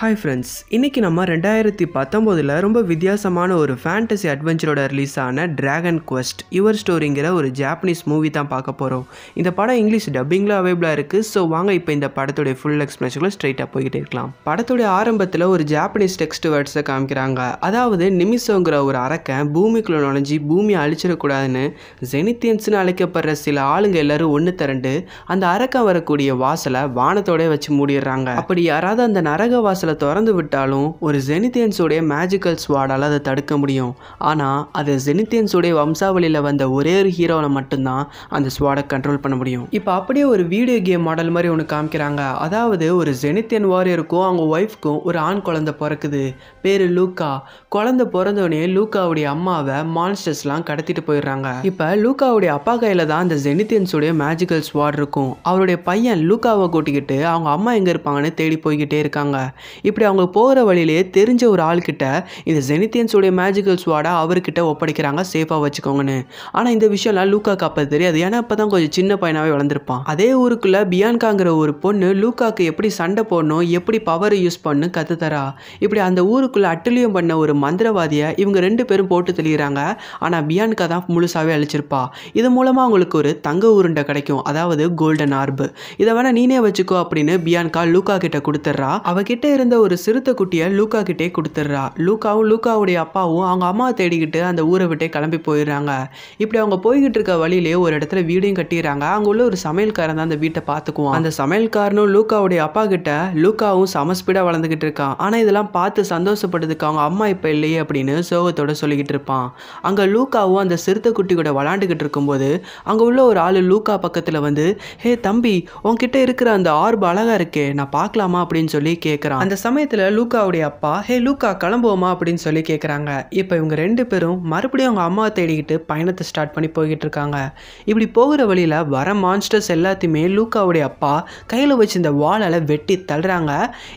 hi friends இன்றைக்கி நம்ம ரெண்டாயிரத்தி பத்தொம்போதில் ரொம்ப வித்தியாசமான ஒரு ஃபேண்டசி அட்வென்ச்சரோட ரிலீஸ் ஆன ட்ராகன் குவஸ்ட் யுவர் ஸ்டோரிங்கிற ஒரு ஜாப்பனீஸ் மூவி தான் பார்க்க போகிறோம் இந்த படம் இங்கிலீஷ் டப்பிங்கில் அவைபிளாக இருக்குது ஸோ வாங்க இப்போ இந்த படத்துடைய ஃபுல் எக்ஸ்பிளேஷனில் ஸ்ட்ரைட்டாக போய்கிட்டே இருக்கலாம் படத்துடைய ஆரம்பத்தில் ஒரு ஜாப்பனீஸ் டெக்ஸ்ட் வேர்ட்ஸை காமிக்கிறாங்க அதாவது நிமிஷங்கிற ஒரு அரக்கன் பூமிக்குள்ளே நுழைஞ்சி பூமியை அழிச்சிடக்கூடாதுன்னு ஜெனித்தியன்ஸ்னு அழைக்கப்படுற சில ஆளுங்க எல்லோரும் ஒன்று திரண்டு அந்த அரக்கம் வரக்கூடிய வாசலை வானத்தோடய வச்சு மூடிடுறாங்க அப்படி யாராவது அந்த நரக வாசல் நேரத்தில் திறந்து விட்டாலும் ஒரு ஜெனித்தியன்ஸுடைய மேஜிக்கல் ஸ்வாடால் அதை தடுக்க முடியும் ஆனால் அது ஜெனித்தியன்ஸுடைய வம்சாவளியில் வந்த ஒரே ஒரு ஹீரோவில் மட்டும்தான் அந்த ஸ்வாடை கண்ட்ரோல் பண்ண முடியும் இப்போ அப்படியே ஒரு வீடியோ கேம் மாடல் மாதிரி ஒன்று காமிக்கிறாங்க அதாவது ஒரு ஜெனித்தியன் வாரியருக்கும் அவங்க ஒய்ஃப்க்கும் ஒரு ஆண் குழந்தை பிறக்குது பேர் லூக்கா குழந்தை பிறந்தோடனே லூக்காவுடைய அம்மாவை மான்ஸ்டர்ஸ்லாம் கடத்திட்டு போயிடுறாங்க இப்போ லூக்காவுடைய அப்பா கையில் தான் அந்த ஜெனித்தியன்ஸுடைய மேஜிக்கல் ஸ்வாட் இருக்கும் அவருடைய பையன் லூக்காவை கூட்டிக்கிட்டு அவங்க அம்மா எங்கே இருப்பாங்கன்னு தேடி போய்கிட்டே இருக்காங்க இப்படி அவங்க போகிற வழியிலே தெரிஞ்ச ஒரு ஆள்கிட்ட இந்த ஜெனித்தியன்ஸோடைய மேஜிக்கல் ஸ்வாடை அவர்கிட்ட ஒப்படைக்கிறாங்க சேஃபாக வச்சுக்கோங்கன்னு ஆனால் இந்த விஷயம்லாம் லூக்காக்கு அப்போ தெரியாது ஏன்னா அப்போ தான் கொஞ்சம் சின்ன பையனாகவே வளர்ந்துருப்பான் அதே ஊருக்குள்ளே பியான்காங்கிற ஒரு பொண்ணு லூக்காக்கு எப்படி சண்டை போடணும் எப்படி பவரை யூஸ் பண்ணு கற்றுத்தரா இப்படி அந்த ஊருக்குள்ளே அட்டுலியம் பண்ண ஒரு மந்திரவாதியை இவங்க ரெண்டு பேரும் போட்டு தெளிகிறாங்க ஆனால் பியான்கா தான் முழுசாகவே அழிச்சிருப்பா இது மூலமாக அவங்களுக்கு ஒரு தங்க உருண்டை கிடைக்கும் அதாவது கோல்டன் ஆர்பு இதை வேணால் நீனே வச்சுக்கோ அப்படின்னு பியான்கா லூக்கா கிட்ட கொடுத்துட்றா அவகிட்ட இருந்த இருந்த ஒரு சிறுத்தை குட்டியை லூக்கா கிட்டே கொடுத்துட்றா லூக்காவும் லூக்காவுடைய அப்பாவும் அவங்க அம்மாவை தேடிக்கிட்டு அந்த ஊரை விட்டே கிளம்பி போயிடுறாங்க இப்படி அவங்க போய்கிட்டு இருக்க வழியிலே ஒரு இடத்துல வீடையும் கட்டிடுறாங்க அங்கே உள்ள ஒரு சமையல்காரன் தான் அந்த வீட்டை பார்த்துக்குவான் அந்த சமையல்காரனும் லூக்காவுடைய அப்பா கிட்ட லூக்காவும் சமஸ்பீடாக வளர்ந்துக்கிட்டு இருக்கான் ஆனால் இதெல்லாம் பார்த்து சந்தோஷப்படுறதுக்கு அவங்க அம்மா இப்போ இல்லையே அப்படின்னு சோகத்தோட சொல்லிக்கிட்டு இருப்பான் அங்கே லூக்காவும் அந்த சிறுத்தை குட்டி கூட விளாண்டுக்கிட்டு இருக்கும்போது அங்கே உள்ள ஒரு ஆள் லூக்கா பக்கத்தில் வந்து ஹே தம்பி உன்கிட்ட இருக்கிற அந்த ஆர்பு அழகாக இருக்கே நான் பார்க்கலாமா அப்படின்னு சொல்லி கேட்குறான் அந்த சமயத்தில் லூக்காவுடைய அப்பா ஹே லூக்கா கிளம்புவோமா அப்படின்னு சொல்லி கேட்குறாங்க இப்போ இவங்க ரெண்டு பேரும் மறுபடியும் அவங்க அம்மாவை தேடிக்கிட்டு பயணத்தை ஸ்டார்ட் பண்ணி போய்கிட்டு இருக்காங்க இப்படி போகிற வழியில் வர மான்ஸ்டர்ஸ் எல்லாத்தையுமே லூக்காவுடைய அப்பா கையில் வச்சு இந்த வாளால் வெட்டி தள்ளுறாங்க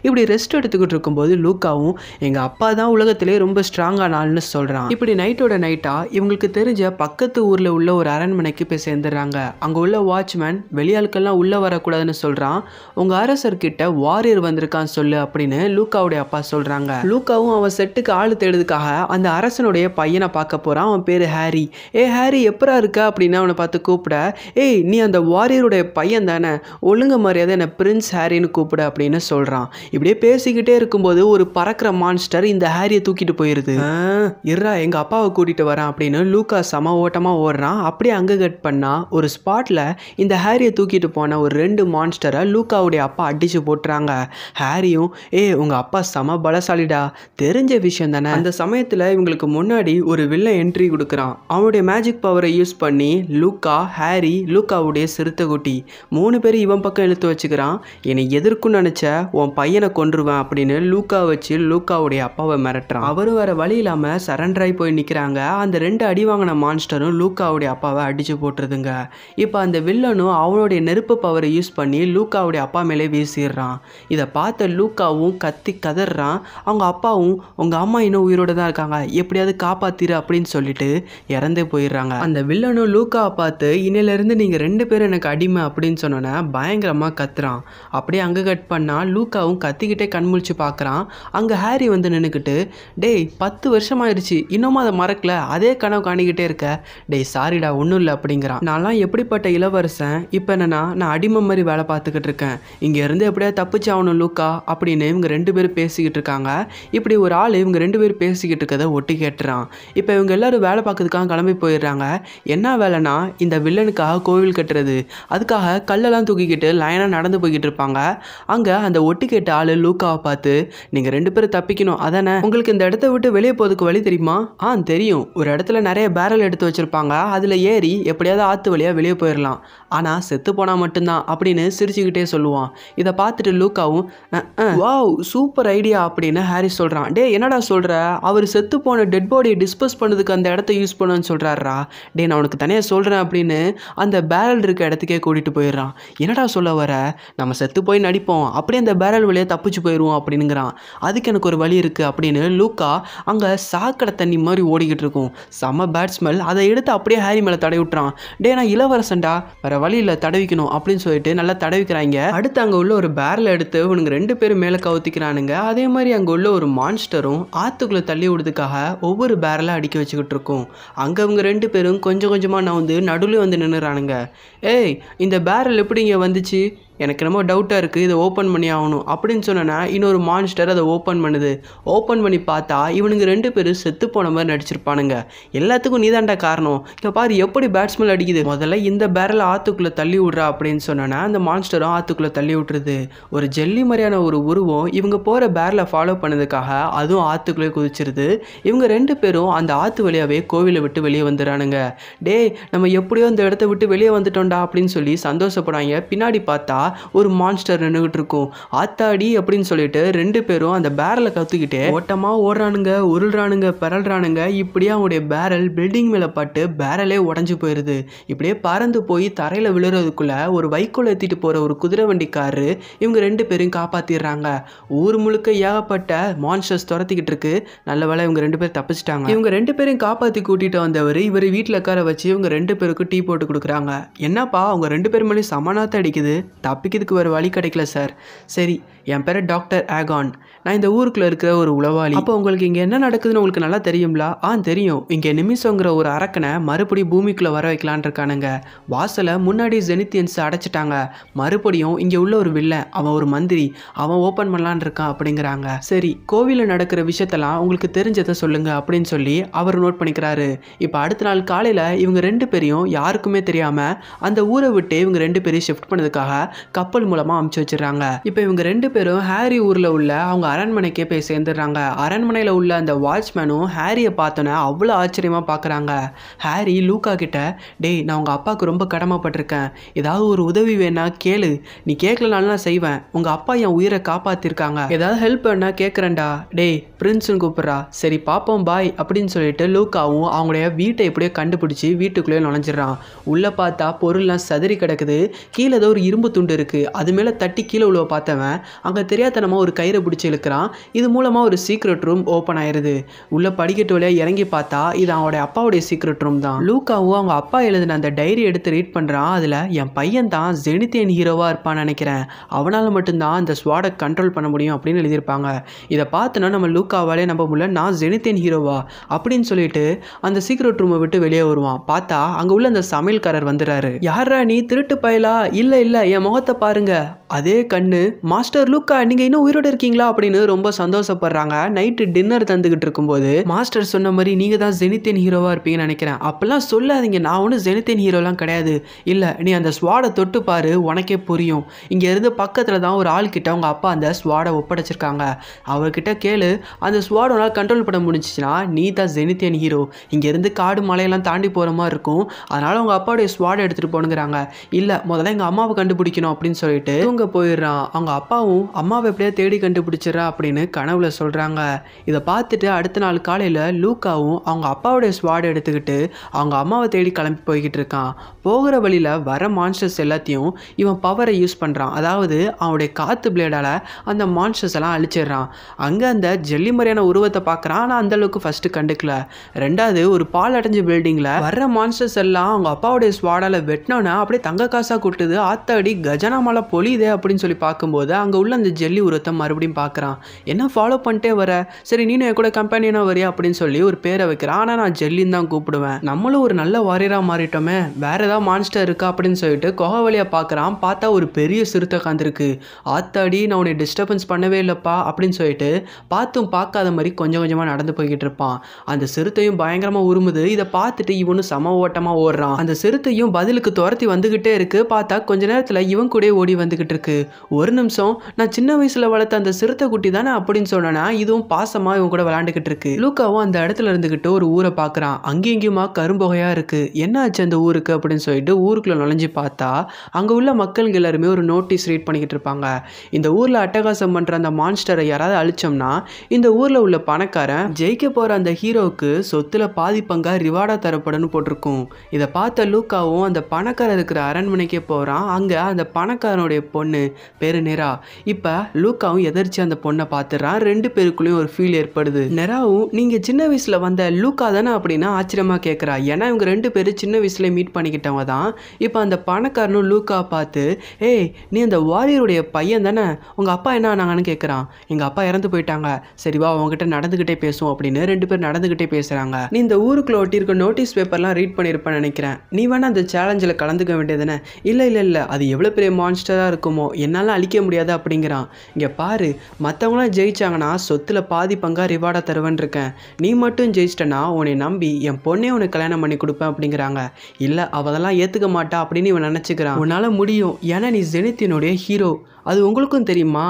இப்படி ரெஸ்ட் எடுத்துக்கிட்டு இருக்கும்போது லூக்காவும் எங்கள் அப்பா தான் உலகத்திலே ரொம்ப ஸ்ட்ராங்கான ஆள்னு சொல்கிறான் இப்படி நைட்டோட நைட்டாக இவங்களுக்கு தெரிஞ்ச பக்கத்து ஊரில் உள்ள ஒரு அரண்மனைக்கு போய் சேர்ந்துடுறாங்க அங்கே உள்ள வாட்ச்மேன் வெளியாளுக்கெல்லாம் உள்ளே வரக்கூடாதுன்னு சொல்கிறான் உங்கள் அரசர்கிட்ட வாரியர் வந்திருக்கான்னு சொல்லு அப்படின்னு அப்படின்னு லூக்காவுடைய அப்பா சொல்றாங்க லூக்காவும் அவன் செட்டுக்கு ஆள் தேடுறதுக்காக அந்த அரசனுடைய பையனை பார்க்க போறான் அவன் பேரு ஹாரி ஏ ஹாரி எப்படா இருக்க அப்படின்னு அவனை பார்த்து கூப்பிட ஏய் நீ அந்த வாரியருடைய பையன் தானே ஒழுங்கு மரியாதை என்னை பிரின்ஸ் ஹாரின்னு கூப்பிட அப்படின்னு சொல்கிறான் இப்படியே பேசிக்கிட்டே இருக்கும்போது ஒரு பறக்கிற மான்ஸ்டர் இந்த ஹாரியை தூக்கிட்டு போயிடுது இருறா எங்கள் அப்பாவை கூட்டிகிட்டு வரேன் அப்படின்னு லூக்கா சம ஓட்டமாக ஓடுறான் அப்படியே அங்கே கட் பண்ணால் ஒரு ஸ்பாட்டில் இந்த ஹாரியை தூக்கிட்டு போன ஒரு ரெண்டு மான்ஸ்டரை லூக்காவுடைய அப்பா அடித்து போட்டுறாங்க ஹாரியும் ஏ உங்கள் அப்பா செம பலசாலிடா தெரிஞ்ச விஷயம் தானே அந்த சமயத்தில் இவங்களுக்கு முன்னாடி ஒரு வில்ல என்ட்ரி கொடுக்குறான் அவனுடைய மேஜிக் பவரை யூஸ் பண்ணி லூக்கா ஹாரி லூக்காவுடைய சிறுத்தைக்குட்டி மூணு பேர் இவன் பக்கம் இழுத்து வச்சுக்கிறான் என்னை எதிர்க்கும் நினச்ச உன் பையனை கொன்றுவேன் அப்படின்னு லூக்கா வச்சு லூக்காவுடைய அப்பாவை மிரட்டுறான் அவரும் வேற வழி இல்லாமல் சரண்டராகி போய் நிற்கிறாங்க அந்த ரெண்டு அடி வாங்கின மான்ஸ்டரும் லூக்காவுடைய அப்பாவை அடித்து போட்டுருதுங்க இப்போ அந்த வில்லனும் அவனுடைய நெருப்பு பவரை யூஸ் பண்ணி லூக்காவுடைய அப்பா மேலே வீசிடுறான் இதை பார்த்த லூக்காவும் அம்மாவும் கத்தி கதறான் அவங்க அப்பாவும் உங்கள் அம்மா இன்னும் உயிரோடு தான் இருக்காங்க எப்படியாவது காப்பாத்திரு அப்படின்னு சொல்லிட்டு இறந்தே போயிடுறாங்க அந்த வில்லனும் லூக்காவை பார்த்து இன்னிலேருந்து நீங்கள் ரெண்டு பேரும் எனக்கு அடிமை அப்படின்னு சொன்னோன்னே பயங்கரமாக கத்துறான் அப்படியே அங்கே கட் பண்ணா லூக்காவும் கத்திக்கிட்டே கண்முழிச்சு பார்க்குறான் அங்கே ஹாரி வந்து நின்றுக்கிட்டு டேய் பத்து வருஷம் ஆயிடுச்சு இன்னமும் அதை மறக்கல அதே கனவு காணிக்கிட்டே இருக்க டேய் சாரிடா ஒன்றும் இல்லை அப்படிங்கிறான் நான்லாம் எப்படிப்பட்ட இளவரசன் இப்போ என்னன்னா நான் அடிமை மாதிரி வேலை பார்த்துக்கிட்டு இருக்கேன் இங்கேருந்து எப்படியா தப்பிச்சு ஆகணும் லூக்கா அப்படின்னு இவங்க ரெண்டு பேரும் பேசிக்கிட்டு இருக்காங்க இப்படி ஒரு ஆள் இவங்க ரெண்டு பேரும் பேசிக்கிட்டு இருக்கதை ஒட்டி கேட்டுறான் இப்போ இவங்க எல்லாரும் வேலை பார்க்கறதுக்காக கிளம்பி போயிடுறாங்க என்ன வேலைனா இந்த வில்லனுக்காக கோவில் கட்டுறது அதுக்காக கல்லெல்லாம் தூக்கிக்கிட்டு லைனாக நடந்து போய்கிட்டு இருப்பாங்க அங்கே அந்த ஒட்டி கேட்ட ஆள் லூக்காவை பார்த்து நீங்கள் ரெண்டு பேரும் தப்பிக்கணும் அதானே உங்களுக்கு இந்த இடத்த விட்டு வெளியே போகிறதுக்கு வழி தெரியுமா ஆ தெரியும் ஒரு இடத்துல நிறைய பேரல் எடுத்து வச்சுருப்பாங்க அதில் ஏறி எப்படியாவது ஆற்று வழியாக வெளியே போயிடலாம் ஆனால் செத்து போனால் மட்டும்தான் அப்படின்னு சிரிச்சுக்கிட்டே சொல்லுவான் இதை பார்த்துட்டு லூக்காவும் வா வாவ் சூப்பர் ஐடியா அப்படின்னு ஹாரி சொல்கிறான் டே என்னடா சொல்கிற அவர் செத்து போன டெட் பாடியை டிஸ்போஸ் பண்ணதுக்கு அந்த இடத்த யூஸ் பண்ணுன்னு சொல்கிறாரா டே நான் உனக்கு தனியாக சொல்கிறேன் அப்படின்னு அந்த பேரல் இருக்க இடத்துக்கே கூட்டிகிட்டு போயிடுறான் என்னடா சொல்ல வர நம்ம செத்து போய் நடிப்போம் அப்படியே அந்த பேரல் வழியே தப்பிச்சு போயிடுவோம் அப்படின்னுங்கிறான் அதுக்கு எனக்கு ஒரு வழி இருக்குது அப்படின்னு லூக்கா அங்கே சாக்கடை தண்ணி மாதிரி ஓடிக்கிட்டு இருக்கும் செம்ம பேட்ஸ்மெல் அதை எடுத்து அப்படியே ஹாரி மேலே தடவி விட்டுறான் டே நான் இளவரசன்டா வேறு வழியில் தடவிக்கணும் அப்படின்னு சொல்லிட்டு நல்லா தடவிக்கிறாங்க அடுத்து அங்கே உள்ள ஒரு பேரல் எடுத்து உனக்கு ரெண்டு பேரும் மேலே கவுத்திக்கிறானுங்க அதே மாதிரி அங்கே உள்ள ஒரு மான்ஸ்டரும் ஆற்றுக்குள்ளே தள்ளி விடுறதுக்காக ஒவ்வொரு பேரலாக அடிக்க வச்சுக்கிட்டு இருக்கோம் அங்கே அவங்க ரெண்டு பேரும் கொஞ்சம் கொஞ்சமாக நான் வந்து நடுவில் வந்து நின்றுறானுங்க ஏய் இந்த பேரல் எப்படி இங்கே வந்துச்சு எனக்கு என்னமோ டவுட்டாக இருக்குது இதை ஓப்பன் பண்ணி ஆகணும் அப்படின்னு சொன்னோன்னா இன்னொரு மான்ஸ்டர் அதை ஓப்பன் பண்ணுது ஓப்பன் பண்ணி பார்த்தா இவனுங்க ரெண்டு பேரும் செத்து போன மாதிரி நடிச்சிருப்பானுங்க எல்லாத்துக்கும் நீதாண்டா காரணம் இப்போ பாரு எப்படி பேட்ஸ்மேன் அடிக்குது முதல்ல இந்த பேரலை ஆற்றுக்குள்ளே தள்ளி விட்றா அப்படின்னு சொன்னோன்னா அந்த மான்ஸ்டரும் ஆற்றுக்குள்ளே தள்ளி விட்டுருது ஒரு ஜெல்லி மாதிரியான ஒரு உருவம் இவங்க போகிற பேரலை ஃபாலோ பண்ணதுக்காக அதுவும் ஆற்றுக்குள்ளே குதிச்சிருது இவங்க ரெண்டு பேரும் அந்த ஆற்று வழியாகவே கோவிலை விட்டு வெளியே வந்துடுறானுங்க டே நம்ம எப்படியோ அந்த இடத்த விட்டு வெளியே வந்துட்டோண்டா அப்படின்னு சொல்லி சந்தோஷப்படாங்க பின்னாடி பார்த்தா ஒரு மான்ஸ்டர் நின்றுகிட்டு இருக்கும் ஆத்தாடி அப்படின்னு சொல்லிட்டு ரெண்டு பேரும் அந்த பேரலை கத்துக்கிட்டே ஓட்டமாக ஓடுறானுங்க உருள்றானுங்க பரல்றானுங்க இப்படியே அவனுடைய பேரல் பில்டிங் மேலே பட்டு பேரலே உடஞ்சி போயிடுது இப்படியே பறந்து போய் தரையில் விழுறதுக்குள்ளே ஒரு வைக்கோல் எத்திட்டு போகிற ஒரு குதிரை வண்டிக்காரரு இவங்க ரெண்டு பேரும் காப்பாற்றிடுறாங்க ஊர் முழுக்க ஏகப்பட்ட மான்ஸ்டர்ஸ் துரத்திக்கிட்டு இருக்கு நல்ல வேலை இவங்க ரெண்டு பேரும் தப்பிச்சிட்டாங்க இவங்க ரெண்டு பேரும் காப்பாற்றி கூட்டிட்டு வந்தவர் இவர் வீட்டில் உட்கார வச்சு இவங்க ரெண்டு பேருக்கும் டீ போட்டு கொடுக்குறாங்க என்னப்பா அவங்க ரெண்டு பேர் மேலேயும் சமனாத்த அடிக்குது தப்பு தப்பிக்கிறதுக்கு வேறு வழி கிடைக்கல சார் சரி என் பேர் டாக்டர் ஆகான் நான் இந்த ஊருக்குள்ளே இருக்கிற ஒரு உளவாளி அப்போ உங்களுக்கு இங்கே என்ன நடக்குதுன்னு உங்களுக்கு நல்லா தெரியும்லா ஆ தெரியும் இங்கே நிமிஷங்கிற ஒரு அரக்கனை மறுபடியும் பூமிக்குள்ளே வர வைக்கலான் இருக்கானுங்க வாசலை முன்னாடி ஜெனித்தியன்ஸ் அடைச்சிட்டாங்க மறுபடியும் இங்கே உள்ள ஒரு வில்லன் அவன் ஒரு மந்திரி அவன் ஓப்பன் பண்ணலான் இருக்கான் அப்படிங்கிறாங்க சரி கோவிலில் நடக்கிற விஷயத்தெல்லாம் உங்களுக்கு தெரிஞ்சதை சொல்லுங்கள் அப்படின்னு சொல்லி அவர் நோட் பண்ணிக்கிறாரு இப்போ அடுத்த நாள் காலையில் இவங்க ரெண்டு பேரையும் யாருக்குமே தெரியாமல் அந்த ஊரை விட்டு இவங்க ரெண்டு பேரையும் ஷிஃப்ட் பண்ணதுக்காக கப்பல் மூலமாக அமுச்சு வச்சிடறாங்க இப்போ இவங்க ரெண்டு பேரும் ஹாரி ஊரில் உள்ள அவங்க அரண்மனைக்கே போய் சேர்ந்துடுறாங்க அரண்மனையில் உள்ள அந்த வாட்ச்மேனும் ஹாரியை பார்த்தோன்னே அவ்வளோ ஆச்சரியமாக பார்க்குறாங்க ஹாரி லூக்கா கிட்ட டேய் நான் உங்கள் அப்பாவுக்கு ரொம்ப கடமைப்பட்டிருக்கேன் ஏதாவது ஒரு உதவி வேணா கேளு நீ கேட்கலனாலும் நான் செய்வேன் உங்கள் அப்பா என் உயிரை காப்பாற்றிருக்காங்க ஏதாவது ஹெல்ப் பண்ணால் கேட்குறேன்டா டேய் பிரின்ஸுன்னு கூப்பிட்றா சரி பார்ப்போம் பாய் அப்படின்னு சொல்லிட்டு லூக்காவும் அவங்களுடைய வீட்டை எப்படியோ கண்டுபிடிச்சி வீட்டுக்குள்ளேயே நுழைஞ்சிடறான் உள்ளே பார்த்தா பொருள்லாம் சதுரி கிடக்குது கீழே ஏதோ ஒரு இரும்பு துண்டு இருக்குது அது மேலே தட்டி கீழே உள்ள பார்த்தவன் அங்கே தெரியாதனமாக ஒரு கயிறை பிடிச்சி திறக்கிறான் இது மூலமாக ஒரு சீக்ரெட் ரூம் ஓப்பன் ஆயிருது உள்ள படிக்கட்டு வழியாக இறங்கி பார்த்தா இது அவனுடைய அப்பாவுடைய சீக்ரெட் ரூம் தான் லூக்காவும் அவங்க அப்பா எழுதின அந்த டைரி எடுத்து ரீட் பண்ணுறான் அதில் என் பையன் தான் ஜெனித்தேன் ஹீரோவாக இருப்பான்னு நினைக்கிறேன் அவனால் மட்டும்தான் அந்த ஸ்வாடை கண்ட்ரோல் பண்ண முடியும் அப்படின்னு எழுதியிருப்பாங்க இதை பார்த்தோன்னா நம்ம லூக்காவாலே நம்ப முடியல நான் ஜெனித்தேன் ஹீரோவா அப்படின்னு சொல்லிட்டு அந்த சீக்ரெட் ரூமை விட்டு வெளியே வருவான் பார்த்தா அங்கே உள்ள அந்த சமையல்காரர் வந்துடுறாரு யாரா நீ திருட்டு பயலா இல்லை இல்லை என் முகத்தை பாருங்க அதே கண்ணு மாஸ்டர் லூக்கா நீங்கள் இன்னும் உயிரோடு இருக்கீங்களா அப்படின்னு ஹீரோயின் ரொம்ப சந்தோஷப்படுறாங்க நைட்டு டின்னர் தந்துகிட்டு இருக்கும்போது மாஸ்டர் சொன்ன மாதிரி நீங்க தான் ஜெனித்தேன் ஹீரோவா இருப்பீங்கன்னு நினைக்கிறேன் அப்பெல்லாம் சொல்லாதீங்க நான் ஒன்றும் ஜெனித்தேன் ஹீரோலாம் கிடையாது இல்லை நீ அந்த ஸ்வாடை தொட்டு பாரு உனக்கே புரியும் இங்க இருந்து பக்கத்துல தான் ஒரு ஆள் கிட்ட அவங்க அப்பா அந்த ஸ்வாடை ஒப்படைச்சிருக்காங்க அவர்கிட்ட கேளு அந்த ஸ்வாட உனால் கண்ட்ரோல் பண்ண முடிஞ்சிச்சுன்னா நீ தான் ஜெனித்தேன் ஹீரோ இங்கேருந்து காடு மலையெல்லாம் தாண்டி போகிற மாதிரி இருக்கும் அதனால் அவங்க அப்பாவுடைய ஸ்வாடை எடுத்துகிட்டு போகணுங்கிறாங்க இல்லை முதல்ல எங்கள் அம்மாவை கண்டுபிடிக்கணும் அப்படின்னு சொல்லிட்டு இவங்க போயிடுறான் அவங்க அப்பாவும் அம்மாவை எப்படியா தேடி கண்டுபிடிச்சிடுறாங்க இருக்கிறா அப்படின்னு கனவுல சொல்கிறாங்க இதை பார்த்துட்டு அடுத்த நாள் காலையில் லூக்காவும் அவங்க அப்பாவுடைய ஸ்வாடை எடுத்துக்கிட்டு அவங்க அம்மாவை தேடி கிளம்பி போய்கிட்டு இருக்கான் போகிற வழியில் வர மான்ஸ்டர்ஸ் எல்லாத்தையும் இவன் பவரை யூஸ் பண்ணுறான் அதாவது அவனுடைய காற்று பிளேடால் அந்த மான்ஸ்டர்ஸ் எல்லாம் அழிச்சிடுறான் அங்கே அந்த ஜெல்லி மாதிரியான உருவத்தை பார்க்குறான் ஆனால் அந்தளவுக்கு ஃபஸ்ட்டு கண்டுக்கல ரெண்டாவது ஒரு பால் அடைஞ்ச பில்டிங்கில் வர்ற மான்ஸ்டர்ஸ் எல்லாம் அவங்க அப்பாவுடைய ஸ்வாடால் வெட்டினோன்னா அப்படியே தங்க காசாக கூட்டுது ஆத்தாடி கஜனா மலை பொழியுதே அப்படின்னு சொல்லி பார்க்கும்போது அங்கே உள்ள அந்த ஜெல்லி உருவத்தை மறுபடியும் பார்க்குறான் என்ன ஃபாலோ பண்ணிட்டே வர சரி நீனும் என் கூட கம்பெனினா வரியா அப்படின்னு சொல்லி ஒரு பேரை வைக்கிறேன் ஆனால் நான் ஜெல்லின்னு தான் கூப்பிடுவேன் நம்மளும் ஒரு நல்ல வாரியராக மாறிட்டோமே வேறு ஏதாவது மான்ஸ்டர் இருக்கா அப்படின்னு சொல்லிட்டு குகை வழியாக பார்க்குறான் பார்த்தா ஒரு பெரிய சிறுத்தை காந்திருக்கு ஆத்தாடி நான் உன்னை டிஸ்டர்பன்ஸ் பண்ணவே இல்லைப்பா அப்படின்னு சொல்லிட்டு பார்த்தும் பார்க்காத மாதிரி கொஞ்சம் கொஞ்சமாக நடந்து போய்கிட்டு இருப்பான் அந்த சிறுத்தையும் பயங்கரமாக உருமுது இதை பார்த்துட்டு இவனும் சம ஓட்டமாக ஓடுறான் அந்த சிறுத்தையும் பதிலுக்கு துரத்தி வந்துக்கிட்டே இருக்குது பார்த்தா கொஞ்ச நேரத்தில் இவன் கூட ஓடி வந்துக்கிட்டு இருக்கு ஒரு நிமிஷம் நான் சின்ன வயசில் வளர்த்த அந்த சிறுத்தை குட்டி தானே அப்படின்னு சொன்னா இதுவும் பாசமா இவன் கூட விளையாண்டுகிட்டு இருக்கு லூக்காவும் அந்த இடத்துல இருந்துகிட்டு ஒரு ஊரை பாக்குறான் அங்கேயும் இங்கேயுமா இருக்கு என்ன ஆச்சு அந்த ஊருக்கு அப்படின்னு சொல்லிட்டு ஊருக்குள்ள நுழைஞ்சு பார்த்தா அங்க உள்ள மக்கள் எல்லாருமே ஒரு நோட்டீஸ் ரீட் பண்ணிக்கிட்டு இருப்பாங்க இந்த ஊர்ல அட்டகாசம் பண்ற அந்த மான்ஸ்டரை யாராவது அழிச்சோம்னா இந்த ஊர்ல உள்ள பணக்காரன் ஜெயிக்க போற அந்த ஹீரோவுக்கு சொத்துல பாதி பங்கா ரிவார்டா தரப்படும் போட்டிருக்கும் இதை பார்த்த லூக்காவும் அந்த பணக்காரர் இருக்கிற அரண்மனைக்கே போறான் அங்க அந்த பணக்காரனுடைய பொண்ணு பேரு இப்ப லூக்காவும் எதிர்த்து அந்த பொண்ணை பார்த்துறான் ரெண்டு பேருக்குள்ளேயும் ஒரு ஃபீல் ஏற்படுது நெராவும் நீங்க சின்ன வயசுல வந்த லூக்கா தானே அப்படின்னா ஆச்சரியமா கேட்குறா ஏன்னா இவங்க ரெண்டு பேரும் சின்ன வயசுல மீட் பண்ணிக்கிட்டவங்க தான் இப்போ அந்த பணக்காரனும் லூக்கா பார்த்து ஏய் நீ அந்த வாரியருடைய பையன் தானே உங்க அப்பா என்ன ஆனாங்கன்னு கேட்குறான் எங்க அப்பா இறந்து போயிட்டாங்க சரிவா அவங்ககிட்ட நடந்துக்கிட்டே பேசுவோம் அப்படின்னு ரெண்டு பேரும் நடந்துக்கிட்டே பேசுகிறாங்க நீ இந்த ஊருக்குள்ள இருக்க நோட்டீஸ் பேப்பர்லாம் ரீட் பண்ணியிருப்பேன்னு நினைக்கிறேன் நீ வேணா அந்த சேலஞ்சில் கலந்துக்க வேண்டியதுன்னு இல்லை இல்லை இல்லை அது எவ்வளோ பெரிய மான்ஸ்டராக இருக்குமோ என்னால் அழிக்க முடியாது அப்படிங்கிறான் இங்கே பாரு மற்றவங்களாம் ஜெயிச்சாங்கன்னா சொத்தில் பாதி பங்காக ரிவார்டாக தருவேன் இருக்கேன் நீ மட்டும் ஜெயிச்சிட்டனா உன்னை நம்பி என் பொண்ணே உனக்கு கல்யாணம் பண்ணி கொடுப்பேன் அப்படிங்கிறாங்க இல்லை அவதெல்லாம் ஏற்றுக்க மாட்டா அப்படின்னு இவன் நினச்சிக்கிறான் உன்னால் முடியும் ஏன்னா நீ ஜெனித்தினுடைய ஹீரோ அது உங்களுக்கும் தெரியுமா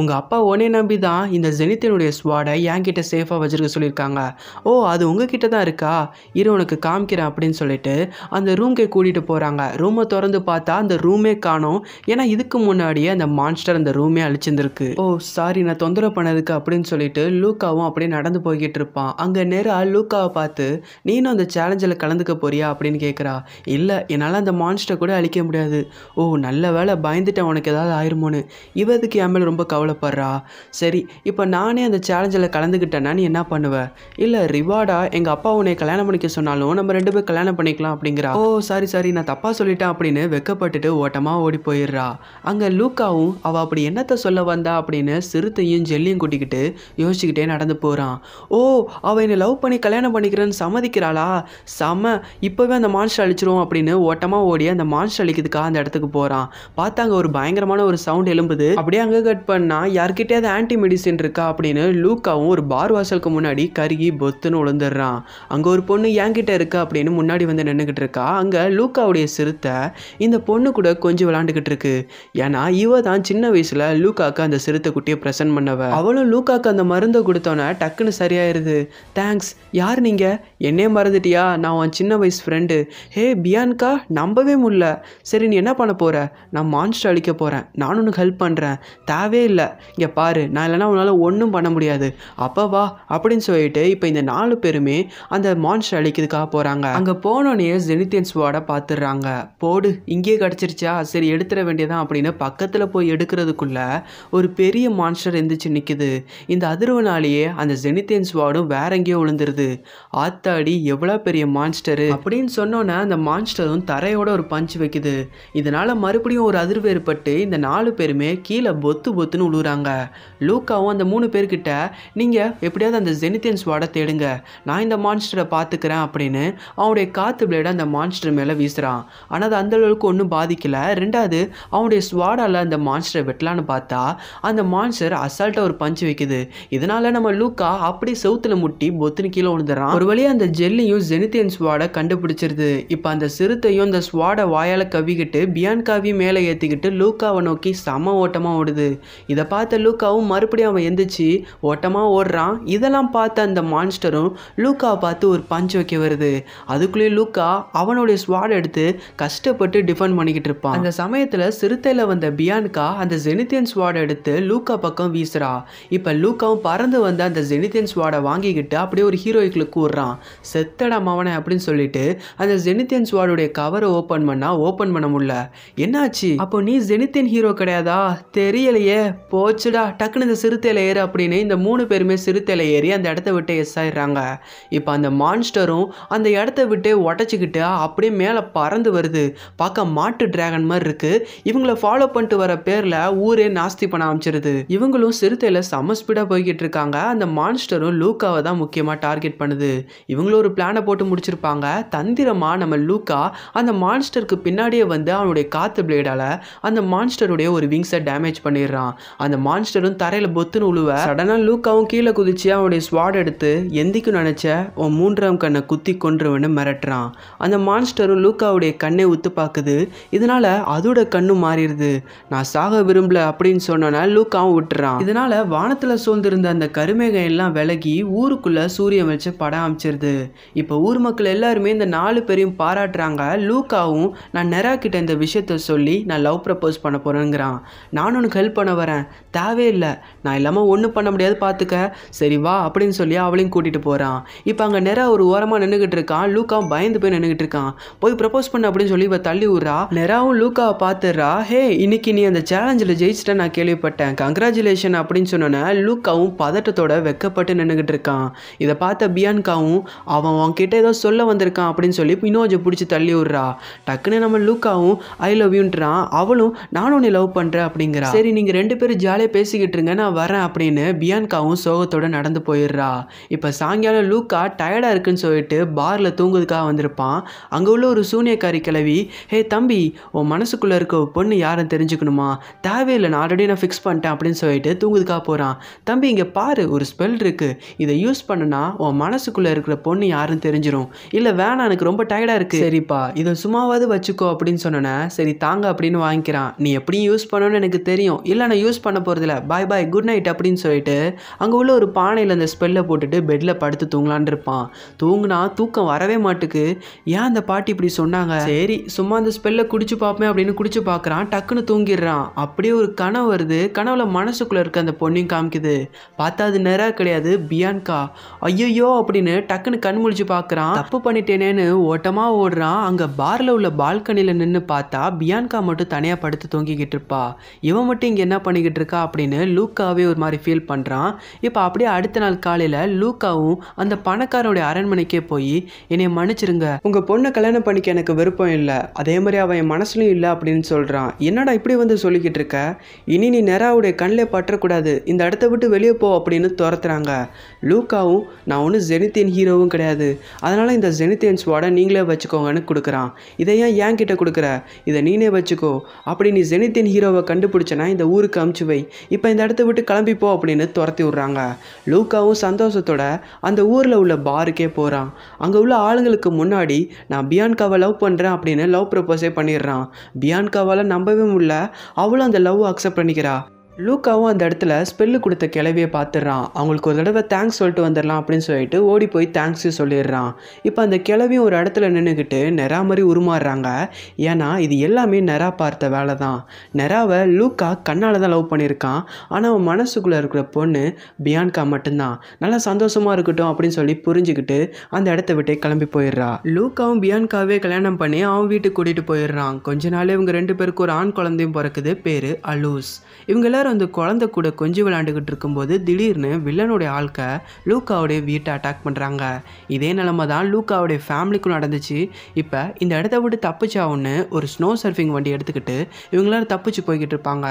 உங்கள் அப்பா உனே நம்பி தான் இந்த ஜெனித்தினுடைய ஸ்வாடை என்கிட்ட சேஃபாக வச்சுருக்க சொல்லியிருக்காங்க ஓ அது உங்ககிட்ட தான் இருக்கா இரு உனக்கு காமிக்கிறேன் அப்படின்னு சொல்லிட்டு அந்த ரூம்கே கூட்டிகிட்டு போகிறாங்க ரூமை திறந்து பார்த்தா அந்த ரூமே காணும் ஏன்னா இதுக்கு முன்னாடியே அந்த மான்ஸ்டர் அந்த ரூமே அழிச்சிருந்துருக்கு ஓ சாரி நான் தொந்தரவு பண்ணதுக்கு அப்படின்னு சொல்லிட்டு லூக்காவும் அப்படியே நடந்து போய்கிட்டு இருப்பான் அங்கே நேராக லூக்காவை பார்த்து நீனும் அந்த சேலஞ்சில் கலந்துக்க போறியா அப்படின்னு கேட்குறா இல்லை என்னால் அந்த மான்ஸ்டரை கூட அழிக்க முடியாது ஓ நல்ல வேலை பயந்துட்டேன் உனக்கு ஏதாவது ஆயிருமோ போகணும்னு இவ என் மேலே ரொம்ப கவலைப்படுறா சரி இப்போ நானே அந்த சேலஞ்சில் கலந்துக்கிட்டேன்னா நீ என்ன பண்ணுவேன் இல்லை ரிவார்டாக எங்கள் அப்பா உன்னை கல்யாணம் பண்ணிக்க சொன்னாலும் நம்ம ரெண்டு பேர் கல்யாணம் பண்ணிக்கலாம் அப்படிங்கிறா ஓ சாரி சாரி நான் தப்பாக சொல்லிட்டேன் அப்படின்னு வெக்கப்பட்டுட்டு ஓட்டமாக ஓடி போயிடுறா அங்கே லூக்காவும் அவள் அப்படி என்னத்தை சொல்ல வந்தா அப்படின்னு சிறுத்தையும் ஜெல்லியும் கூட்டிக்கிட்டு யோசிச்சுக்கிட்டே நடந்து போகிறான் ஓ அவள் என்னை லவ் பண்ணி கல்யாணம் பண்ணிக்கிறேன்னு சம்மதிக்கிறாளா செம இப்போவே அந்த மான்ஸ்டர் அழிச்சிரும் அப்படின்னு ஓட்டமாக ஓடி அந்த மான்ஸ்டர் அழிக்கிறதுக்காக அந்த இடத்துக்கு போகிறான் பார்த்தாங்க ஒரு பயங்கரமான ஒரு சவுண்ட் சவுண்ட் எழும்புது அப்படியே அங்கே கட் பண்ணால் யார்கிட்டயாவது ஆன்டி மெடிசின் இருக்கா அப்படின்னு லூக்காவும் ஒரு பார் வாசலுக்கு முன்னாடி கருகி பொத்துன்னு உழுந்துடுறான் அங்கே ஒரு பொண்ணு என்கிட்ட இருக்கா அப்படின்னு முன்னாடி வந்து நின்றுக்கிட்டு இருக்கா அங்கே லூக்காவுடைய சிறுத்தை இந்த பொண்ணு கூட கொஞ்சம் விளாண்டுக்கிட்டு இருக்கு ஏன்னா இவ தான் சின்ன வயசில் லூக்காக்கு அந்த சிறுத்தை குட்டியை ப்ரெசன்ட் பண்ணவ அவளும் லூக்காக்கு அந்த மருந்தை கொடுத்தோன்னே டக்குன்னு சரியாயிருது தேங்க்ஸ் யார் நீங்கள் என்னே மறந்துட்டியா நான் உன் சின்ன வயசு ஃப்ரெண்டு ஹே பியான்கா நம்பவே முடியல சரி நீ என்ன பண்ண போகிற நான் மான்ஸ்டர் அழிக்க போகிறேன் நானும் உனக்கு ஹெல்ப் பண்ணுறேன் தேவையே இல்லை இங்கே பாரு நான் இல்லைனா உன்னால் ஒன்றும் பண்ண முடியாது அப்போ வா அப்படின்னு சொல்லிட்டு இப்போ இந்த நாலு பேருமே அந்த மான்ஸ்டர் அழிக்கிறதுக்காக போகிறாங்க அங்கே போனோடனே ஜெனித்தியன் ஸ்வாடை பார்த்துடுறாங்க போடு இங்கேயே கிடச்சிருச்சா சரி எடுத்துட வேண்டியதான் அப்படின்னு பக்கத்தில் போய் எடுக்கிறதுக்குள்ள ஒரு பெரிய மான்ஸ்டர் எழுந்திரிச்சு நிற்கிது இந்த அதிர்வுனாலேயே அந்த ஜெனித்தியன் ஸ்வாடும் வேற எங்கேயோ விழுந்துருது ஆத்தாடி எவ்வளோ பெரிய மான்ஸ்டரு அப்படின்னு சொன்னோன்னே அந்த மான்ஸ்டரும் தரையோட ஒரு பஞ்சு வைக்குது இதனால் மறுபடியும் ஒரு அதிர்வு ஏற்பட்டு இந்த நாலு பேர் பேருமே கீழே பொத்து பொத்துன்னு உழுவுறாங்க லூக்காவும் அந்த மூணு பேர்கிட்ட நீங்கள் எப்படியாவது அந்த ஜெனித்தியன் வாட தேடுங்க நான் இந்த மான்ஸ்டரை பார்த்துக்கிறேன் அப்படின்னு அவனுடைய காற்று பிளேட அந்த மான்ஸ்டர் மேலே வீசுகிறான் ஆனால் அது அந்தளவுக்கு ஒன்றும் பாதிக்கலை ரெண்டாவது அவனுடைய ஸ்வாடால் அந்த மான்ஸ்டரை வெட்டலான்னு பார்த்தா அந்த மான்ஸ்டர் அசால்ட்டாக ஒரு பஞ்சு வைக்குது இதனால் நம்ம லூக்கா அப்படி செவுத்தில் முட்டி பொத்துன்னு கீழே விழுந்துறான் ஒரு வழியாக அந்த ஜெல்லியும் ஜெனித்தியன் ஸ்வாடை கண்டுபிடிச்சிருது இப்போ அந்த சிறுத்தையும் அந்த ஸ்வாடை வாயால் கவிக்கிட்டு பியான்காவையும் மேலே ஏற்றிக்கிட்டு லூக்காவை நோக்கி செம்ம ஓட்டமாக ஓடுது இதை பார்த்த லூக்காவும் மறுபடியும் அவன் எந்திரிச்சு ஓட்டமாக ஓடுறான் இதெல்லாம் பார்த்த அந்த மான்ஸ்டரும் லூக்காவை பார்த்து ஒரு பஞ்ச் வைக்க வருது அதுக்குள்ளேயே லூக்கா அவனுடைய ஸ்வாட் எடுத்து கஷ்டப்பட்டு டிஃபெண்ட் பண்ணிக்கிட்டு இருப்பான் அந்த சமயத்தில் சிறுத்தையில் வந்த பியான்கா அந்த ஜெனித்தியன் ஸ்வாட் எடுத்து லூக்கா பக்கம் வீசுறா இப்போ லூக்காவும் பறந்து வந்த அந்த ஜெனித்தியன் ஸ்வாடை வாங்கிக்கிட்டு அப்படியே ஒரு ஹீரோயிக்கில் கூடுறான் செத்தடா மவனை அப்படின்னு சொல்லிட்டு அந்த ஜெனித்தியன் ஸ்வாடுடைய கவரை ஓப்பன் பண்ணால் ஓப்பன் பண்ண முடியல என்னாச்சு அப்போ நீ ஜெனித்தியன் ஹீரோ கிடையாது பண்ணதா தெரியலையே போச்சுடா டக்குன்னு இந்த சிறுத்தையில் ஏறு அப்படின்னு இந்த மூணு பேருமே சிறுத்தையில் ஏறி அந்த இடத்த விட்டு எஸ் ஆயிடுறாங்க இப்போ அந்த மான்ஸ்டரும் அந்த இடத்த விட்டு உடச்சிக்கிட்டு அப்படியே மேலே பறந்து வருது பார்க்க மாட்டு டிராகன் மாதிரி இருக்குது இவங்களை ஃபாலோ பண்ணிட்டு வர பேரில் ஊரே நாஸ்தி பண்ண ஆரம்பிச்சிருது இவங்களும் சிறுத்தையில் சம ஸ்பீடாக போய்கிட்டு இருக்காங்க அந்த மான்ஸ்டரும் லூக்காவை தான் முக்கியமாக டார்கெட் பண்ணுது இவங்களும் ஒரு பிளானை போட்டு முடிச்சிருப்பாங்க தந்திரமாக நம்ம லூக்கா அந்த மான்ஸ்டருக்கு பின்னாடியே வந்து அவனுடைய காற்று பிளேடால் அந்த மான்ஸ்டருடைய ஒரு விங்ஸை டேமேஜ் பண்ணிடுறான் அந்த மான்ஸ்டரும் தரையில் பொத்துன்னு உழுவ சடனாக லூக்காவும் கீழே குதிச்சு அவனுடைய ஸ்வாட் எடுத்து எந்திக்கும் நினச்ச உன் மூன்றாம் கண்ணை குத்தி கொன்றுவன்னு மிரட்டுறான் அந்த மான்ஸ்டரும் லூக்காவுடைய கண்ணை உத்து பார்க்குது இதனால் அதோட கண்ணும் மாறிடுது நான் சாக விரும்பல அப்படின்னு சொன்னோன்னா லூக்காவும் விட்டுறான் இதனால் வானத்தில் சூழ்ந்திருந்த அந்த கருமேகம் எல்லாம் விலகி ஊருக்குள்ளே சூரிய வெளிச்சம் பட அமைச்சிருது இப்போ ஊர் மக்கள் எல்லாருமே இந்த நாலு பேரையும் பாராட்டுறாங்க லூக்காவும் நான் நெரா கிட்ட இந்த விஷயத்த சொல்லி நான் லவ் ப்ரப்போஸ் பண்ண போகிறேங்கிறான் சொல்கிறான் நானும் உனக்கு ஹெல்ப் பண்ண வரேன் தேவையில்லை நான் இல்லாமல் ஒன்றும் பண்ண முடியாது பார்த்துக்க சரி வா அப்படின்னு சொல்லி அவளையும் கூட்டிகிட்டு போகிறான் இப்போ அங்கே நேராக ஒரு ஓரமாக நின்றுக்கிட்டு இருக்கான் லூக்காவும் பயந்து போய் நின்றுக்கிட்டு இருக்கான் போய் ப்ரப்போஸ் பண்ண அப்படின்னு சொல்லி இவ தள்ளி விட்றா நேராவும் லூக்காவை பார்த்துடுறா ஹே இன்னைக்கு நீ அந்த சேலஞ்சில் ஜெயிச்சிட்டேன் நான் கேள்விப்பட்டேன் கங்க்ராச்சுலேஷன் அப்படின்னு சொன்னோன்னே லூக்காவும் பதட்டத்தோட வெக்கப்பட்டு நின்றுக்கிட்டு இருக்கான் இதை பார்த்த பியான்காவும் அவன் உன்கிட்ட ஏதோ சொல்ல வந்திருக்கான் அப்படின்னு சொல்லி இன்னும் கொஞ்சம் பிடிச்சி தள்ளி விட்றா டக்குன்னு நம்ம லூக்காவும் ஐ லவ் யூன்றான் அவளும் நானும் நீ லவ் பண்ண பண்ணுறேன் அப்படிங்கிறா சரி நீங்கள் ரெண்டு பேரும் ஜாலியாக பேசிக்கிட்டு இருங்க நான் வரேன் அப்படின்னு பியான்காவும் சோகத்தோட நடந்து போயிடுறா இப்போ சாயங்காலம் லூக்கா டயர்டாக இருக்குன்னு சொல்லிட்டு பாரில் தூங்குறதுக்காக வந்திருப்பான் அங்கே உள்ள ஒரு சூனியக்காரி கிளவி ஹே தம்பி உன் மனசுக்குள்ளே இருக்க பொண்ணு யாரும் தெரிஞ்சுக்கணுமா தேவையில்லை நான் ஆல்ரெடி நான் ஃபிக்ஸ் பண்ணிட்டேன் அப்படின்னு சொல்லிட்டு தூங்குதுக்காக போகிறான் தம்பி இங்கே பாரு ஒரு ஸ்பெல் இருக்குது இதை யூஸ் பண்ணுனா உன் மனசுக்குள்ளே இருக்கிற பொண்ணு யாரும் தெரிஞ்சிடும் இல்லை வேணாம் எனக்கு ரொம்ப டயர்டாக இருக்குது சரிப்பா இதை சும்மாவது வச்சுக்கோ அப்படின்னு சொன்னேன் சரி தாங்க அப்படின்னு வாங்கிக்கிறான் நீ எப்படியும் யூஸ் பண்ணணும்னு எனக்கு தெரியும் இல்லை நான் யூஸ் பண்ண போகிறதில்ல பாய் பாய் குட் நைட் அப்படின்னு சொல்லிட்டு அங்கே உள்ள ஒரு பானையில் அந்த ஸ்பெல்லை போட்டுட்டு பெட்டில் படுத்து தூங்கலான் இருப்பான் தூங்கினா தூக்கம் வரவே மாட்டுக்கு ஏன் அந்த பாட்டி இப்படி சொன்னாங்க சரி சும்மா அந்த ஸ்பெல்லை குடிச்சு பார்ப்பேன் அப்படின்னு குடிச்சு பார்க்குறான் டக்குன்னு தூங்கிடுறான் அப்படியே ஒரு கனவு வருது கனவுல மனசுக்குள்ளே இருக்க அந்த பொண்ணையும் காமிக்குது பார்த்தா அது நேரா கிடையாது பியான்கா ஐயோ அப்படின்னு டக்குன்னு கண் முடிச்சு பார்க்குறான் தப்பு பண்ணிட்டேனேன்னு ஓட்டமாக ஓடுறான் அங்கே பாரில் உள்ள பால்கனியில் நின்று பார்த்தா பியான்கா மட்டும் தனியாக படுத்து தூங்கிக்கிட்டு இருப்பா இவன் மட்டும் இங்கே என்ன பண்ணிக்கிட்டு இருக்கா அப்படின்னு லூக்காவே ஒரு மாதிரி ஃபீல் பண்ணுறான் இப்போ அப்படியே அடுத்த நாள் காலையில் லூக்காவும் அந்த பணக்காரனுடைய அரண்மனைக்கே போய் என்னை மன்னிச்சிருங்க உங்கள் பொண்ணை கல்யாணம் பண்ணிக்க எனக்கு விருப்பம் இல்லை அதே மாதிரி அவன் என் மனசுலையும் இல்லை அப்படின்னு சொல்கிறான் என்னடா இப்படி வந்து சொல்லிக்கிட்டு இருக்க இனி நீ நேராவுடைய கண்ணிலே பற்றக்கூடாது இந்த இடத்த விட்டு வெளியே போ அப்படின்னு துரத்துறாங்க லூக்காவும் நான் ஒன்றும் ஜெனித்தியன் ஹீரோவும் கிடையாது அதனால் இந்த ஜெனித்தியன் ஸ்வாடை நீங்களே வச்சுக்கோங்கன்னு கொடுக்குறான் இதை ஏன் என்கிட்ட கொடுக்குற இதை நீனே வச்சுக்கோ அப்படி நீ ஜெனித்தியன் ஹீரோ லூக்காவை கண்டுபிடிச்சனா இந்த ஊருக்கு அமுச்சு வை இப்போ இந்த இடத்த விட்டு கிளம்பிப்போ அப்படின்னு துரத்தி விட்றாங்க லூக்காவும் சந்தோஷத்தோட அந்த ஊரில் உள்ள பாருக்கே போகிறான் அங்கே உள்ள ஆளுங்களுக்கு முன்னாடி நான் பியான்காவை லவ் பண்ணுறேன் அப்படின்னு லவ் ப்ரப்போஸே பண்ணிடுறான் பியான்காவால் நம்பவே முடியல அவளும் அந்த லவ் அக்செப்ட் பண்ணிக்கிறா லூக்காவும் அந்த இடத்துல ஸ்பெல்லு கொடுத்த கிளவியை பார்த்துடுறான் அவங்களுக்கு ஒரு தடவை தேங்க்ஸ் சொல்லிட்டு வந்துடலாம் அப்படின்னு சொல்லிட்டு ஓடி போய் தேங்க்ஸு சொல்லிடுறான் இப்போ அந்த கிளவியும் ஒரு இடத்துல நின்றுக்கிட்டு நெரா மாதிரி உருமாறுறாங்க ஏன்னா இது எல்லாமே நெறா பார்த்த வேலை தான் நெராவை லூக்கா கண்ணால் தான் லவ் பண்ணியிருக்கான் ஆனால் அவன் மனசுக்குள்ளே இருக்கிற பொண்ணு பியான்கா மட்டும்தான் நல்லா சந்தோஷமாக இருக்கட்டும் அப்படின்னு சொல்லி புரிஞ்சுக்கிட்டு அந்த இடத்த விட்டே கிளம்பி போயிடுறா லூக்காவும் பியான்காவே கல்யாணம் பண்ணி அவன் வீட்டுக்கு கூட்டிகிட்டு போயிடுறான் கொஞ்ச நாளே இவங்க ரெண்டு பேருக்கு ஒரு ஆண் குழந்தையும் பிறக்குது பேர் அலூஸ் இவங்க எல்லாரும் அந்த குழந்தை கூட கொஞ்சம் விளையாண்டுக்கிட்டு இருக்கும்போது திடீர்னு வில்லனுடைய ஆட்க லூக்காவுடைய வீட்டை அட்டாக் பண்ணுறாங்க இதே நிலமை தான் லூக்காவுடைய ஃபேமிலிக்கும் நடந்துச்சு இப்போ இந்த இடத்த விட்டு தப்பிச்சாவுன்னு ஒரு ஸ்னோ சர்ஃபிங் வண்டி எடுத்துக்கிட்டு இவங்களாம் தப்பிச்சு போய்கிட்டு இருப்பாங்க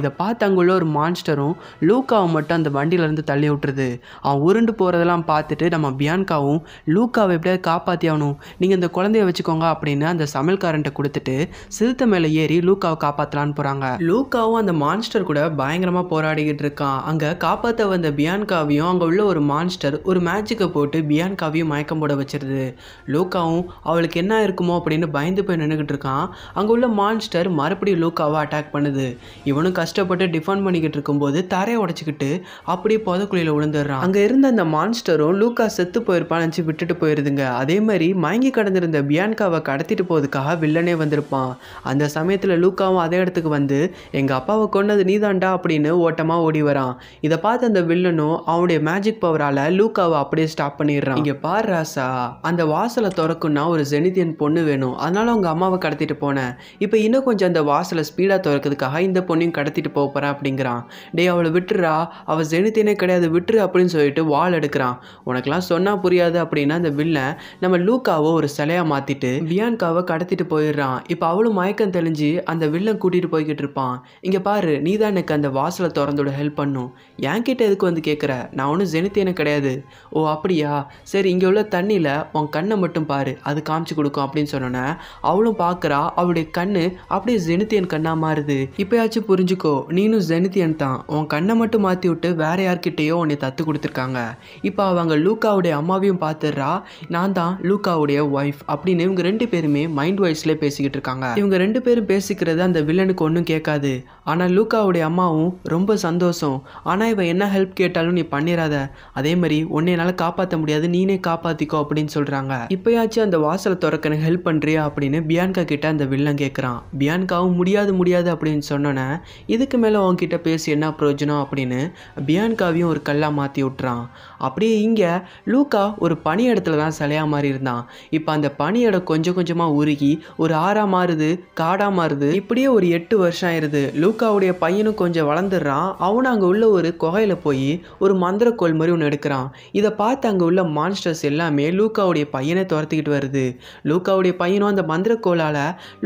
இதை பார்த்து அங்குள்ள ஒரு மான்ஸ்டரும் லூக்காவை மட்டும் அந்த வண்டியிலேருந்து தள்ளி விட்டுருது அவன் உருண்டு போகிறதெல்லாம் பார்த்துட்டு நம்ம பியான்காவும் லூக்காவை எப்படியாவது காப்பாற்றி ஆகணும் நீங்கள் இந்த குழந்தைய வச்சுக்கோங்க அப்படின்னு அந்த சமையல்காரன்ட்ட கொடுத்துட்டு சிறுத்தை மேலே ஏறி லூக்காவை காப்பாற்றலான்னு போகிறாங்க லூக்காவும் அந்த மான்ஸ்டர் கூட பயங்கரமாக போராடிக்கிட்டு இருக்கான் அங்கே காப்பாற்ற வந்த பியான்காவையும் அங்கே உள்ள ஒரு மான்ஸ்டர் ஒரு மேஜிக்கை போட்டு பியான்காவையும் மயக்கம் போட வச்சிருது லூக்காவும் அவளுக்கு என்ன இருக்குமோ அப்படின்னு பயந்து போய் நின்றுக்கிட்டு இருக்கான் அங்கே உள்ள மான்ஸ்டர் மறுபடியும் லூக்காவை அட்டாக் பண்ணுது இவனும் கஷ்டப்பட்டு டிஃபன் பண்ணிக்கிட்டு இருக்கும்போது தரையை உடச்சிக்கிட்டு அப்படியே புதக்குழியில் விழுந்துடுறான் அங்கே இருந்த அந்த மான்ஸ்டரும் லூக்கா செத்து போயிருப்பான் நினச்சி விட்டுட்டு போயிருதுங்க அதே மாதிரி மயங்கி கடந்திருந்த பியான்காவை கடத்திட்டு போகிறதுக்காக வில்லனே வந்திருப்பான் அந்த சமயத்தில் லூக்காவும் அதே இடத்துக்கு வந்து எங்கள் அப்பாவை கொண்டது நீதாண்டா வேண்டா அப்படின்னு ஓட்டமாக ஓடி வரான் இதை பார்த்து அந்த வில்லனும் அவனுடைய மேஜிக் பவரால் லூக்காவை அப்படியே ஸ்டாப் பண்ணிடுறான் இங்கே பார் ராசா அந்த வாசலை திறக்குன்னா ஒரு ஜெனிதியன் பொண்ணு வேணும் அதனால அவங்க அம்மாவை கடத்திட்டு போனேன் இப்போ இன்னும் கொஞ்சம் அந்த வாசலை ஸ்பீடாக திறக்கிறதுக்காக இந்த பொண்ணையும் கடத்திட்டு போக போகிறேன் அப்படிங்கிறான் டே அவளை விட்டுறா அவள் ஜெனித்தியனே கிடையாது விட்டுரு அப்படின்னு சொல்லிட்டு வால் எடுக்கிறான் உனக்கெல்லாம் சொன்னால் புரியாது அப்படின்னா அந்த வில்லன் நம்ம லூக்காவை ஒரு சிலையாக மாற்றிட்டு வியான்காவை கடத்திட்டு போயிடுறான் இப்போ அவளும் மயக்கம் தெளிஞ்சு அந்த வில்லன் கூட்டிகிட்டு போய்கிட்டு இருப்பான் இங்கே பாரு நீ தான் எனக்கு அந்த வாசலை திறந்தோட ஹெல்ப் பண்ணும் என்கிட்ட எதுக்கு வந்து கேட்குற நான் ஒன்றும் ஜெனித்தேனே கிடையாது ஓ அப்படியா சரி இங்கே உள்ள தண்ணியில் உன் கண்ணை மட்டும் பாரு அது காமிச்சு கொடுக்கும் அப்படின்னு சொன்னோன்னே அவளும் பார்க்குறா அவளுடைய கண்ணு அப்படியே ஜெனித்தியன் கண்ணாக மாறுது இப்போயாச்சும் புரிஞ்சுக்கோ நீனும் ஜெனித்தியன் தான் உன் கண்ணை மட்டும் மாற்றி விட்டு வேற யார்கிட்டேயோ உன்னை தத்து கொடுத்துருக்காங்க இப்போ அவங்க லூக்காவுடைய அம்மாவையும் பார்த்துடுறா நான் தான் லூக்காவுடைய ஒய்ஃப் அப்படின்னு இவங்க ரெண்டு பேருமே மைண்ட் வாய்ஸ்லேயே பேசிக்கிட்டு இருக்காங்க இவங்க ரெண்டு பேரும் பேசிக்கிறது அந்த வில்லனுக்கு ஒன்றும் கேட்காது ஆனால் லூக்காவுடைய அம்மாவும் ரொம்ப சந்தோஷம் ஆனால் இவன் என்ன ஹெல்ப் கேட்டாலும் நீ பண்ணிடாத அதே மாதிரி உன்னை என்னால் காப்பாற்ற முடியாது நீனே காப்பாற்றிக்கோ அப்படின்னு சொல்கிறாங்க இப்போயாச்சும் அந்த வாசலை திறக்க ஹெல்ப் பண்ணுறியா அப்படின்னு பியான்கா கிட்ட அந்த வில்லன் கேட்குறான் பியான்காவும் முடியாது முடியாது அப்படின்னு சொன்னோன்னே இதுக்கு மேலே உன்கிட்ட பேசி என்ன பிரயோஜனம் அப்படின்னு பியான்காவையும் ஒரு கல்லாக மாற்றி விட்றான் அப்படியே இங்கே லூக்கா ஒரு இடத்துல தான் சிலையாக மாறி இருந்தான் இப்போ அந்த இடம் கொஞ்சம் கொஞ்சமாக உருகி ஒரு ஆறாக மாறுது காடாக மாறுது இப்படியே ஒரு எட்டு வருஷம் ஆயிடுது லூக் லூக்காவுடைய பையனும் கொஞ்சம் வளர்ந்துடுறான் அவனும் அங்கே உள்ள ஒரு குகையில் போய் ஒரு மந்திரக்கோள் மாதிரி ஒன்று எடுக்கிறான் இதை பார்த்து அங்கே உள்ள மான்ஸ்டர்ஸ் எல்லாமே லூக்காவுடைய பையனை துரத்துக்கிட்டு வருது லூக்காவுடைய பையனும் அந்த மந்திரக்கோளால்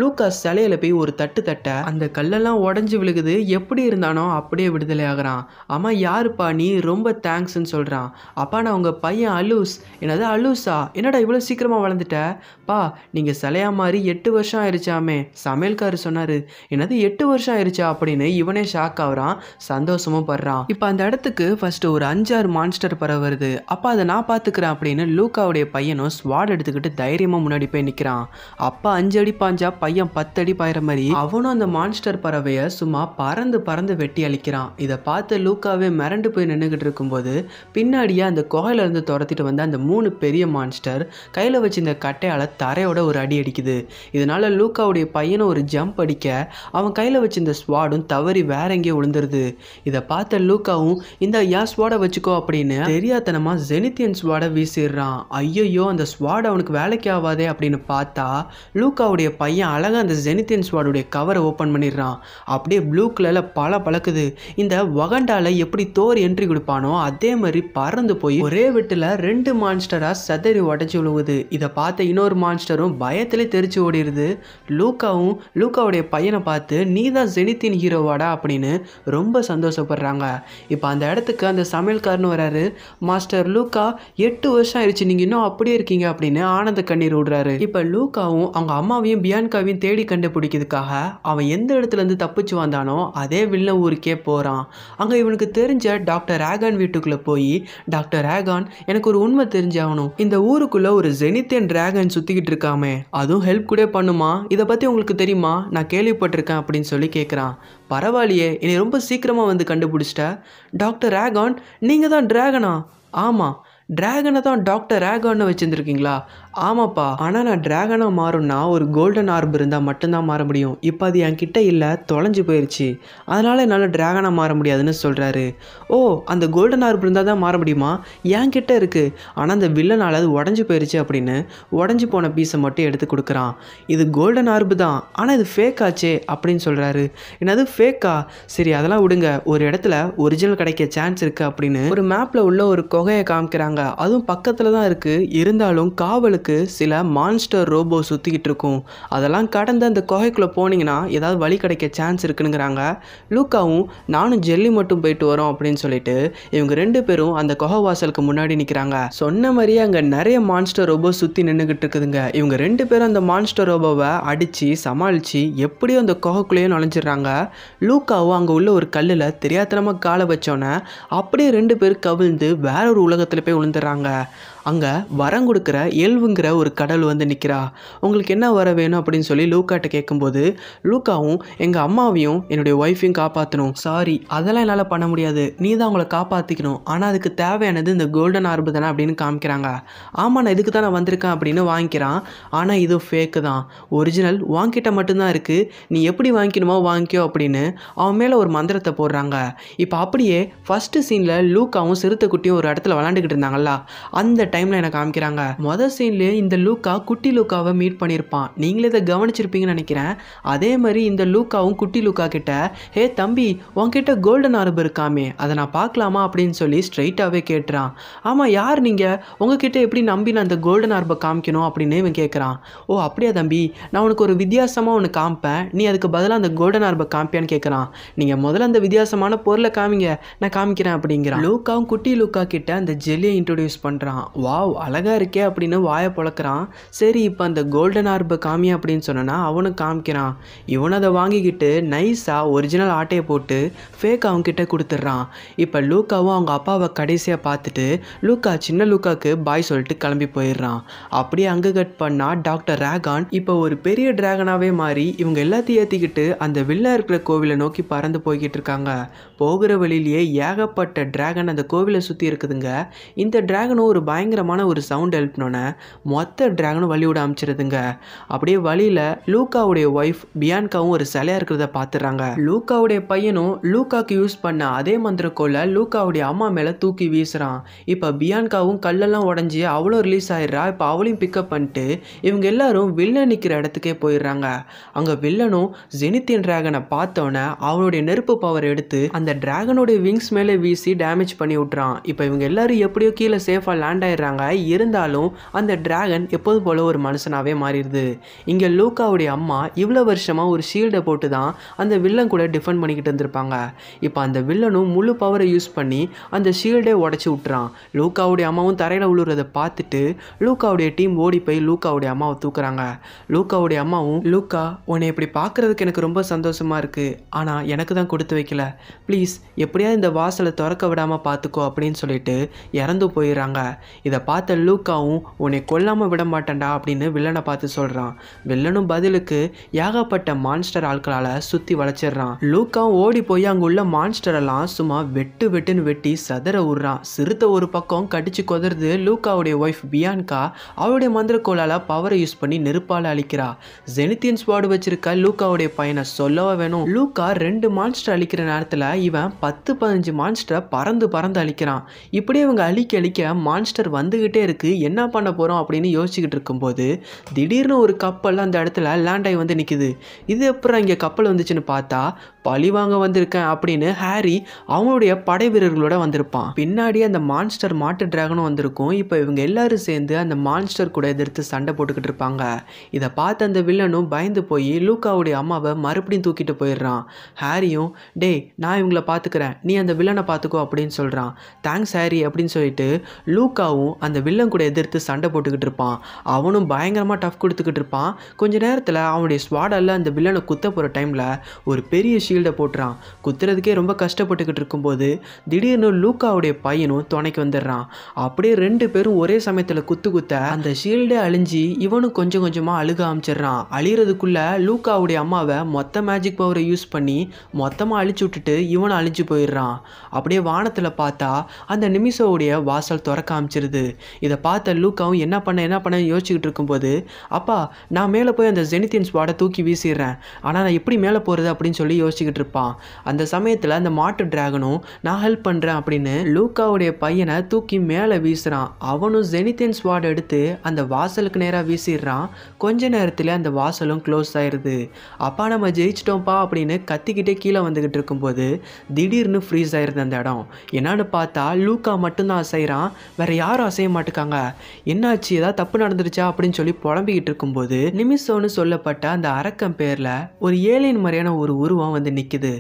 லூக்கா சிலையில் போய் ஒரு தட்டு தட்ட அந்த கல்லெல்லாம் உடஞ்சி விழுகுது எப்படி இருந்தானோ அப்படியே விடுதலை ஆகிறான் அம்மா யாருப்பா நீ ரொம்ப தேங்க்ஸ்ன்னு சொல்கிறான் அப்பா நான் உங்கள் பையன் அலூஸ் என்னது அலூஸா என்னடா இவ்வளோ சீக்கிரமாக வளர்ந்துட்ட பா நீங்கள் சிலையாக மாதிரி எட்டு வருஷம் ஆயிடுச்சாமே சமையல்கார் சொன்னார் என்னது எட்டு வருஷம் ஆயிடுச்சா அப்படின்னு இவனே ஷாக் ஆகுறான் சந்தோஷமும் படுறான் இப்போ அந்த இடத்துக்கு ஃபர்ஸ்ட் ஒரு அஞ்சாறு மான்ஸ்டர் பறவை வருது அப்போ அதை நான் பார்த்துக்கிறேன் அப்படின்னு லூக்காவுடைய பையனும் ஸ்வாட் எடுத்துக்கிட்டு தைரியமாக முன்னாடி போய் நிற்கிறான் அப்பா அஞ்சு அடி பாஞ்சா பையன் பத்து அடி பாயிற மாதிரி அவனும் அந்த மான்ஸ்டர் பறவையை சும்மா பறந்து பறந்து வெட்டி அழிக்கிறான் இதை பார்த்து லூக்காவே மிரண்டு போய் நின்றுக்கிட்டு இருக்கும்போது பின்னாடியே அந்த குகையிலேருந்து துரத்திட்டு வந்த அந்த மூணு பெரிய மான்ஸ்டர் கையில் வச்சு இந்த கட்டையால் தரையோட ஒரு அடி அடிக்குது இதனால லூக்காவுடைய பையனை ஒரு ஜம்ப் அடிக்க அவன் கையில் வச்சு இந்த ஸ்வாட் ஆடும் தவறி வேற எங்கேயோ விழுந்துருது இதை பார்த்த லூக்காவும் இந்த யா ஸ்வாடை வச்சுக்கோ அப்படின்னு தெரியாதனமா ஜெனித்தியன் ஸ்வாடை வீசிடுறான் ஐயோ அந்த ஸ்வாட் அவனுக்கு வேலைக்கு ஆகாதே அப்படின்னு பார்த்தா லூக்காவுடைய பையன் அழகாக அந்த ஜெனித்தியன் ஸ்வாடுடைய கவரை ஓப்பன் பண்ணிடுறான் அப்படியே ப்ளூ கலரில் பல பழக்குது இந்த வகண்டால எப்படி தோர் என்ட்ரி கொடுப்பானோ அதே மாதிரி பறந்து போய் ஒரே வெட்டில் ரெண்டு மான்ஸ்டராக சதறி உடச்சி விழுவுது இதை பார்த்த இன்னொரு மான்ஸ்டரும் பயத்திலே தெரிச்சு ஓடிடுது லூக்காவும் லூக்காவுடைய பையனை பார்த்து நீ தான் ஜெனித்தின் ஹீரோவாடா அப்படின்னு ரொம்ப சந்தோஷப்படுறாங்க இப்போ அந்த இடத்துக்கு அந்த சமையல்காரனு வராரு மாஸ்டர் லூக்கா எட்டு வருஷம் ஆயிடுச்சு நீங்கள் இன்னும் அப்படியே இருக்கீங்க அப்படின்னு ஆனந்த கண்ணீர் விடுறாரு இப்போ லூக்காவும் அவங்க அம்மாவையும் பியான்காவையும் தேடி கண்டுபிடிக்கிறதுக்காக அவன் எந்த இடத்துலேருந்து தப்பிச்சு வந்தானோ அதே வில்ல ஊருக்கே போகிறான் அங்கே இவனுக்கு தெரிஞ்ச டாக்டர் ரேகான் வீட்டுக்குள்ளே போய் டாக்டர் ரேகான் எனக்கு ஒரு உண்மை தெரிஞ்சாகணும் இந்த ஊருக்குள்ளே ஒரு ஜெனித்தன் ராகன் சுற்றிக்கிட்டு இருக்காமே அதுவும் ஹெல்ப் கூட பண்ணுமா இதை பற்றி உங்களுக்கு தெரியுமா நான் கேள்விப்பட்டிருக்கேன் அப்படின்னு சொல்லி கேட்குறான் பரவாயில்லையே என்னை ரொம்ப சீக்கிரமாக வந்து கண்டுபிடிச்சிட்ட டாக்டர் ரேகான் நீங்கள் தான் ட்ராகனா ஆமாம் ட்ராகனை தான் டாக்டர் ரேகான்னு வச்சுருந்துருக்கீங்களா ஆமாப்பா ஆனால் நான் டிராகனாக மாறும்னா ஒரு கோல்டன் ஆர்ப் இருந்தால் மட்டும்தான் மாற முடியும் இப்போ அது என்கிட்ட இல்லை தொலைஞ்சு போயிடுச்சு அதனால் என்னால் டிராகனாக மாற முடியாதுன்னு சொல்கிறாரு ஓ அந்த கோல்டன் ஆர்ப் இருந்தால் தான் மாற முடியுமா கிட்டே இருக்குது ஆனால் அந்த வில்லனால் அது உடஞ்சி போயிடுச்சு அப்படின்னு உடஞ்சி போன பீஸை மட்டும் எடுத்து கொடுக்குறான் இது கோல்டன் ஆர்ப் தான் ஆனால் இது ஃபேக் ஆச்சே அப்படின்னு சொல்கிறாரு என்னது ஃபேக்கா சரி அதெல்லாம் விடுங்க ஒரு இடத்துல ஒரிஜினல் கிடைக்க சான்ஸ் இருக்குது அப்படின்னு ஒரு மேப்பில் உள்ள ஒரு குகையை காமிக்கிறாங்க அதுவும் பக்கத்தில் தான் இருக்குது இருந்தாலும் காவலுக்கு ஊருக்கு சில மான்ஸ்டர் ரோபோ சுற்றிக்கிட்டு இருக்கும் அதெல்லாம் கடந்து அந்த குகைக்குள்ளே போனீங்கன்னா ஏதாவது வழி கிடைக்க சான்ஸ் இருக்குனுங்கிறாங்க லூக்காவும் நானும் ஜெல்லி மட்டும் போயிட்டு வரோம் அப்படின்னு சொல்லிட்டு இவங்க ரெண்டு பேரும் அந்த குகை வாசலுக்கு முன்னாடி நிற்கிறாங்க சொன்ன மாதிரியே அங்கே நிறைய மான்ஸ்டர் ரோபோ சுற்றி நின்றுக்கிட்டு இருக்குதுங்க இவங்க ரெண்டு பேரும் அந்த மான்ஸ்டர் ரோபோவை அடித்து சமாளித்து எப்படியோ அந்த குகைக்குள்ளேயும் நுழைஞ்சிடுறாங்க லூக்காவும் அங்கே உள்ள ஒரு கல்லில் தெரியாத்தனமாக காலை வச்சோன்னே அப்படியே ரெண்டு பேர் கவிழ்ந்து வேற ஒரு உலகத்தில் போய் விழுந்துடுறாங்க அங்கே வரம் கொடுக்குற எல்வுங்கிற ஒரு கடல் வந்து நிற்கிறா உங்களுக்கு என்ன வர வேணும் அப்படின்னு சொல்லி லூக்காட்ட கேட்கும்போது லூக்காவும் எங்கள் அம்மாவையும் என்னுடைய ஒய்ஃபையும் காப்பாற்றணும் சாரி அதெல்லாம் என்னால் பண்ண முடியாது நீ தான் அவங்கள காப்பாற்றிக்கணும் ஆனால் அதுக்கு தேவையானது இந்த கோல்டன் ஆர்பு தானே அப்படின்னு காமிக்கிறாங்க ஆமாம் நான் இதுக்கு தான் நான் வந்திருக்கேன் அப்படின்னு வாங்கிக்கிறான் ஆனால் இது ஃபேக்கு தான் ஒரிஜினல் வாங்கிட்ட மட்டும்தான் இருக்குது நீ எப்படி வாங்கிக்கணுமோ வாங்கிக்கோ அப்படின்னு அவன் மேலே ஒரு மந்திரத்தை போடுறாங்க இப்போ அப்படியே ஃபஸ்ட்டு சீனில் லூக்காவும் சிறுத்தை குட்டியும் ஒரு இடத்துல விளாண்டுக்கிட்டு இருந்தாங்கல்ல அந்த டைமில் எனக்கு காமிக்கிறாங்க மொதல் சீன்ல இந்த லூக்கா குட்டி லூக்காவை மீட் பண்ணியிருப்பான் நீங்களே இதை கவனிச்சிருப்பீங்கன்னு நினைக்கிறேன் அதே மாதிரி இந்த லூக்காவும் குட்டி லூக்கா கிட்ட ஹே தம்பி உன்கிட்ட கோல்டன் ஆர்ப் இருக்காமே அதை நான் பார்க்கலாமா அப்படின்னு சொல்லி ஸ்ட்ரைட்டாகவே கேட்டுறான் ஆமாம் யார் நீங்கள் உங்ககிட்ட எப்படி நம்பி நான் இந்த கோல்டன் ஆர்பை காமிக்கணும் அப்படின்னு இவன் கேட்குறான் ஓ அப்படியா தம்பி நான் உனக்கு ஒரு வித்தியாசமாக ஒன்று காமிப்பேன் நீ அதுக்கு பதிலாக அந்த கோல்டன் ஆர்பை காமிப்பியான்னு கேட்குறான் நீங்கள் முதல்ல அந்த வித்தியாசமான பொருளை காமிங்க நான் காமிக்கிறேன் அப்படிங்கிறான் லூக்காவும் குட்டி லூக்கா கிட்ட அந்த ஜெல்லியை இன்ட்ரோடியூஸ் பண்ணுறான் வாவ் அழகாக இருக்கே அப்படின்னு வாயை பழக்கிறான் சரி இப்போ அந்த கோல்டன் ஆர்பு காமி அப்படின்னு சொன்னனா அவனுக்கு காமிக்கிறான் இவன் அதை வாங்கிக்கிட்டு நைஸாக ஒரிஜினல் ஆட்டையை போட்டு ஃபேக் அவங்கக்கிட்ட கொடுத்துட்றான் இப்போ லூக்காவும் அவங்க அப்பாவை கடைசியாக பார்த்துட்டு லூக்கா சின்ன லூக்காவுக்கு பாய் சொல்லிட்டு கிளம்பி போயிடுறான் அப்படியே அங்கே கட் பண்ணால் டாக்டர் ராகான் இப்போ ஒரு பெரிய டிராகனாகவே மாறி இவங்க எல்லாத்தையும் ஏற்றிக்கிட்டு அந்த வில்லா இருக்கிற கோவிலை நோக்கி பறந்து போய்கிட்டு இருக்காங்க போகிற வழியிலேயே ஏகப்பட்ட ட்ராகன் அந்த கோவிலை சுற்றி இருக்குதுங்க இந்த ட்ராகனும் ஒரு பயங்கரமான ஒரு சவுண்ட் எழுப்பினோன்னே மொத்த ட்ராகனும் வழி விட அமைச்சிருதுங்க அப்படியே வழியில் லூக்காவுடைய ஒய்ஃப் பியான்காவும் ஒரு சிலையாக இருக்கிறத பார்த்துறாங்க லூக்காவுடைய பையனும் லூக்காவுக்கு யூஸ் பண்ண அதே மந்திர கோலை லூக்காவுடைய அம்மா மேலே தூக்கி வீசுகிறான் இப்போ பியான்காவும் கல்லெல்லாம் உடஞ்சி அவ்வளோ ரிலீஸ் ஆயிடுறா இப்போ அவளையும் பிக்கப் பண்ணிட்டு இவங்க எல்லாரும் வில்லன் நிற்கிற இடத்துக்கே போயிடுறாங்க அங்கே வில்லனும் ஜெனித்தின் ட்ராகனை பார்த்தோன்னே அவனுடைய நெருப்பு பவர் எடுத்து அந்த அந்த விங்ஸ் மேலே வீசி டேமேஜ் பண்ணி விட்றான் இப்போ இவங்க எல்லாரும் எப்படியோ கீழே சேஃபாக லேண்ட் ஆயிடுறாங்க இருந்தாலும் அந்த டிராகன் எப்போது போல ஒரு மனுஷனாகவே மாறிடுது இங்கே லூக்காவுடைய அம்மா இவ்வளோ வருஷமாக ஒரு ஷீல்டை போட்டு தான் அந்த வில்லன் கூட டிஃபெண்ட் பண்ணிக்கிட்டு இருந்திருப்பாங்க இப்போ அந்த வில்லனும் முழு பவரை யூஸ் பண்ணி அந்த ஷீல்டே உடச்சி விட்றான் லூக்காவுடைய அம்மாவும் தரையில் விழுறதை பார்த்துட்டு லூக்காவுடைய டீம் ஓடி போய் லூக்காவுடைய அம்மாவை தூக்குறாங்க லூக்காவுடைய அம்மாவும் லூக்கா உன்னை இப்படி பார்க்குறதுக்கு எனக்கு ரொம்ப சந்தோஷமாக இருக்குது ஆனால் எனக்கு தான் கொடுத்து வைக்கல ப்ளீஸ் ப்ளீஸ் எப்படியா இந்த வாசலை திறக்க விடாமல் பார்த்துக்கோ அப்படின்னு சொல்லிட்டு இறந்து போயிடுறாங்க இதை பார்த்த லூக்காவும் உன்னை கொல்லாமல் விட மாட்டேன்டா அப்படின்னு வில்லனை பார்த்து சொல்கிறான் வில்லனும் பதிலுக்கு ஏகப்பட்ட மான்ஸ்டர் ஆட்களால் சுற்றி வளைச்சிடுறான் லூக்காவும் ஓடி போய் அங்கே உள்ள மான்ஸ்டரெல்லாம் சும்மா வெட்டு வெட்டுன்னு வெட்டி சதற விடுறான் சிறுத்தை ஒரு பக்கம் கடிச்சு கொதறது லூக்காவுடைய ஒய்ஃப் பியான்கா அவருடைய மந்திரக்கோளால் பவரை யூஸ் பண்ணி நெருப்பால் அழிக்கிறா ஜெனித்தியன் ஸ்வாடு வச்சிருக்க லூக்காவுடைய பையனை சொல்லவா வேணும் லூக்கா ரெண்டு மான்ஸ்டர் அழிக்கிற நேரத்தில் இவன் பத்து பதினஞ்சு மான்ஸ்டரை பறந்து பறந்து அழிக்கிறான் இப்படியே இவங்க அழிக்க அழிக்க மான்ஸ்டர் வந்துக்கிட்டே இருக்குது என்ன பண்ண போகிறோம் அப்படின்னு யோசிச்சுக்கிட்டு இருக்கும்போது திடீர்னு ஒரு கப்பல் அந்த இடத்துல லேண்ட் ஆகி வந்து நிற்கிது இது அப்புறம் இங்கே கப்பல் வந்துச்சுன்னு பார்த்தா பழிவாங்க வந்திருக்கேன் அப்படின்னு ஹாரி அவங்களுடைய படை வீரர்களோட வந்திருப்பான் பின்னாடி அந்த மான்ஸ்டர் மாட்டு டிராகனும் வந்திருக்கும் இப்போ இவங்க எல்லாரும் சேர்ந்து அந்த மான்ஸ்டர் கூட எதிர்த்து சண்டை போட்டுக்கிட்டு இருப்பாங்க இதை பார்த்து அந்த வில்லனும் பயந்து போய் லூக்காவுடைய அம்மாவை மறுபடியும் தூக்கிட்டு போயிடுறான் ஹாரியும் டே நான் உங்களை பார்த்துக்கிறேன் நீ அந்த வில்லனை பார்த்துக்கோ அப்படின்னு சொல்கிறான் தேங்க்ஸ் ஹாரி அப்படின்னு சொல்லிட்டு லூக்காவும் அந்த வில்லன் கூட எதிர்த்து சண்டை போட்டுக்கிட்டு இருப்பான் அவனும் பயங்கரமாக டஃப் கொடுத்துக்கிட்டு இருப்பான் கொஞ்ச நேரத்தில் அவனுடைய ஸ்வாடெல்லாம் அந்த வில்லனை குத்த போகிற டைமில் ஒரு பெரிய ஷீல்டை போட்டுறான் குத்துறதுக்கே ரொம்ப கஷ்டப்பட்டுக்கிட்டு இருக்கும்போது திடீர்னு லூக்காவுடைய பையனும் துணைக்கு வந்துடுறான் அப்படியே ரெண்டு பேரும் ஒரே சமயத்தில் குத்து குத்த அந்த ஷீல்டே அழிஞ்சு இவனும் கொஞ்சம் கொஞ்சமாக அழுக ஆரம்பிச்சிடுறான் அழிகிறதுக்குள்ளே லூக்காவுடைய அம்மாவை மொத்த மேஜிக் பவரை யூஸ் பண்ணி மொத்தமாக அழிச்சு விட்டுட்டு இவன் அழிஞ்சு போயிடுறான் அப்படியே வானத்தில் பார்த்தா அந்த நிமிஷோடைய வாசல் திறக்க ஆமிச்சிருது இதை பார்த்த லூக்காவும் என்ன பண்ண என்ன பண்ண யோசிச்சுக்கிட்டு இருக்கும்போது அப்பா நான் மேலே போய் அந்த ஜெனித்தின்ஸ் வாடை தூக்கி வீசிடுறேன் ஆனால் நான் எப்படி மேலே போகிறது அப்படின்னு சொல்லி யோசிச்சுக்கிட்டு இருப்பான் அந்த சமயத்தில் அந்த மாட்டு டிராகனும் நான் ஹெல்ப் பண்ணுறேன் அப்படின்னு லூக்காவுடைய பையனை தூக்கி மேலே வீசுகிறான் அவனும் ஜெனித்தின்ஸ் வாடை எடுத்து அந்த வாசலுக்கு நேராக வீசிடுறான் கொஞ்ச நேரத்தில் அந்த வாசலும் க்ளோஸ் ஆயிடுது அப்பா நம்ம ஜெயிச்சிட்டோம்ப்பா அப்படின்னு கத்திக்கிட்டே கீழே வந்துக்கிட்டு இருக்கும்போது திடீர்னு ஃப்ரீஸ் ஆயிருது அந்த இடம் என்னன்னு பார்த்தா லூக்கா மட்டும்தான் அசைகிறான் வேற யாரும் அசைய மாட்டேக்காங்க என்னாச்சு ஏதாவது தப்பு நடந்துருச்சா அப்படின்னு சொல்லி புலம்பிக்கிட்டு இருக்கும்போது நிமிஷம்னு சொல்லப்பட்ட அந்த அரக்கம் பேரில் ஒரு ஏழையின் மாதிரியான ஒரு உருவம் வந்து நிற்குது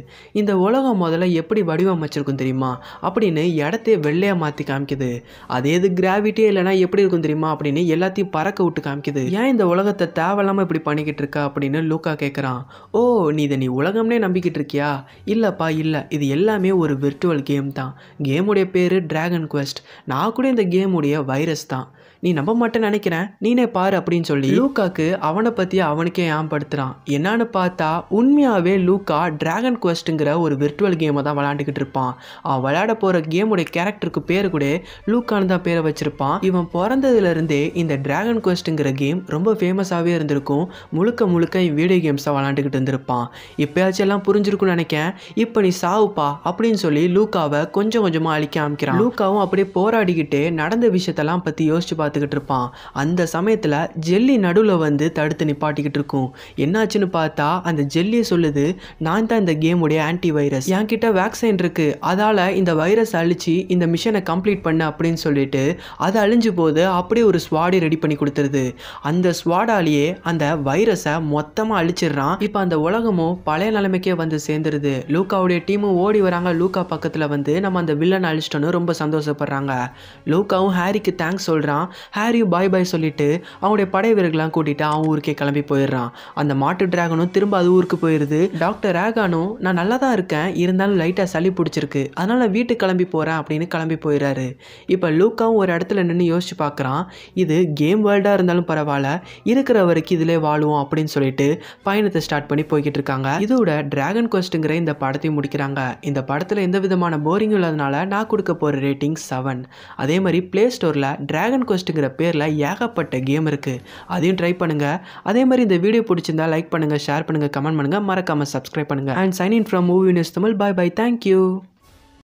இந்த உலகம் முதல்ல எப்படி வடிவமைச்சிருக்கும் தெரியுமா அப்படின்னு இடத்தையே வெள்ளையாக மாற்றி காமிக்குது அதே இது கிராவிட்டியே இல்லைன்னா எப்படி இருக்கும் தெரியுமா அப்படின்னு எல்லாத்தையும் பறக்க விட்டு காமிக்குது ஏன் இந்த உலகத்தை தேவையில்லாமல் இப்படி பண்ணிக்கிட்டு இருக்கா அப்படின்னு லூக்கா கேட்குறான் ஓ நீ இதை நீ உலகம்னே நம்பிக்கிட்டு இருக்கியா இல்லைப்பா இல்லை இது எல்லாமே ஒரு விர்ச்சுவல் கேம் தான் கேமுடைய பேர் ட்ராகன் குவெஸ்ட் நான் கூட இந்த கேமுடைய வைரஸ் தான் நீ நம்ப மாட்டேன்னு நினைக்கிறேன் நீனே பாரு அப்படின்னு சொல்லி லூக்காக்கு அவனை பற்றி அவனுக்கே ஏன்படுத்துகிறான் என்னன்னு பார்த்தா உண்மையாகவே லூக்கா ட்ராகன் குவஸ்ட்டுங்கிற ஒரு விர்ச்சுவல் கேமை தான் விளாண்டுக்கிட்டு இருப்பான் அவன் விளையாட போகிற கேமுடைய கேரக்டருக்கு பேர் கூட லூக்கான்னு தான் பேரை வச்சுருப்பான் இவன் பிறந்ததுலேருந்தே இந்த ட்ராகன் குவஸ்ட்டுங்கிற கேம் ரொம்ப ஃபேமஸாகவே இருந்திருக்கும் முழுக்க முழுக்க வீடியோ கேம்ஸாக விளாண்டுக்கிட்டு இருந்திருப்பான் இப்போயாச்சும் எல்லாம் புரிஞ்சிருக்கும்னு நினைக்கேன் இப்போ நீ சாவுப்பா அப்படின்னு சொல்லி லூக்காவை கொஞ்சம் கொஞ்சமாக அழிக்க ஆரம்பிக்கிறான் லூக்காவும் அப்படியே போராடிக்கிட்டே நடந்த விஷயத்தெல்லாம் பற்றி யோசிச்சு பார்த்து பார்த்துக்கிட்டு இருப்பான் அந்த சமயத்தில் ஜெல்லி நடுவில் வந்து தடுத்து நிப்பாட்டிக்கிட்டு இருக்கும் என்னாச்சுன்னு பார்த்தா அந்த ஜெல்லியை சொல்லுது நான் தான் இந்த கேமுடைய ஆன்டி வைரஸ் என்கிட்ட வேக்சின் இருக்குது அதால் இந்த வைரஸ் அழிச்சு இந்த மிஷனை கம்ப்ளீட் பண்ண அப்படின்னு சொல்லிட்டு அது அழிஞ்சு போது அப்படியே ஒரு ஸ்வாடை ரெடி பண்ணி கொடுத்துருது அந்த ஸ்வாடாலேயே அந்த வைரஸை மொத்தமாக அழிச்சிடுறான் இப்போ அந்த உலகமும் பழைய நிலைமைக்கே வந்து சேர்ந்துருது லூக்காவுடைய டீமும் ஓடி வராங்க லூக்கா பக்கத்தில் வந்து நம்ம அந்த வில்லன் அழிச்சிட்டோன்னு ரொம்ப சந்தோஷப்படுறாங்க லூக்காவும் ஹாரிக்கு தேங்க்ஸ் சொல்கிறான் ஹாரியும் பாய் பாய் சொல்லிட்டு அவனுடைய படை வீரர்கள்லாம் கூட்டிட்டு அவன் ஊருக்கே கிளம்பி போயிடுறான் அந்த மாட்டு டிராகனும் திரும்ப அது ஊருக்கு போயிடுது டாக்டர் ராகானும் நான் நல்லா தான் இருக்கேன் இருந்தாலும் லைட்டாக சளி பிடிச்சிருக்கு அதனால் வீட்டுக்கு கிளம்பி போகிறேன் அப்படின்னு கிளம்பி போயிடுறாரு இப்போ லூக்காவும் ஒரு இடத்துல நின்று யோசிச்சு பார்க்குறான் இது கேம் வேர்ல்டாக இருந்தாலும் பரவாயில்ல இருக்கிற வரைக்கும் இதிலே வாழுவோம் அப்படின்னு சொல்லிட்டு பயணத்தை ஸ்டார்ட் பண்ணி போய்கிட்டு இருக்காங்க இதோட டிராகன் கொஸ்ட்டுங்கிற இந்த படத்தையும் முடிக்கிறாங்க இந்த படத்தில் எந்த விதமான போரிங் இல்லாதனால நான் கொடுக்க போகிற ரேட்டிங் செவன் அதே மாதிரி ப்ளே ஸ்டோரில் டிராகன் கொஸ்ட் டெஸ்ட்டுங்கிற பேரில் ஏகப்பட்ட கேம் இருக்குது அதையும் ட்ரை பண்ணுங்கள் அதே மாதிரி இந்த வீடியோ பிடிச்சிருந்தா லைக் பண்ணுங்கள் ஷேர் பண்ணுங்கள் கமெண்ட் பண்ணுங்கள் மறக்காமல் சப்ஸ்கிரைப் பண்ணுங்கள் and sign in from movie news Tamil bye bye thank you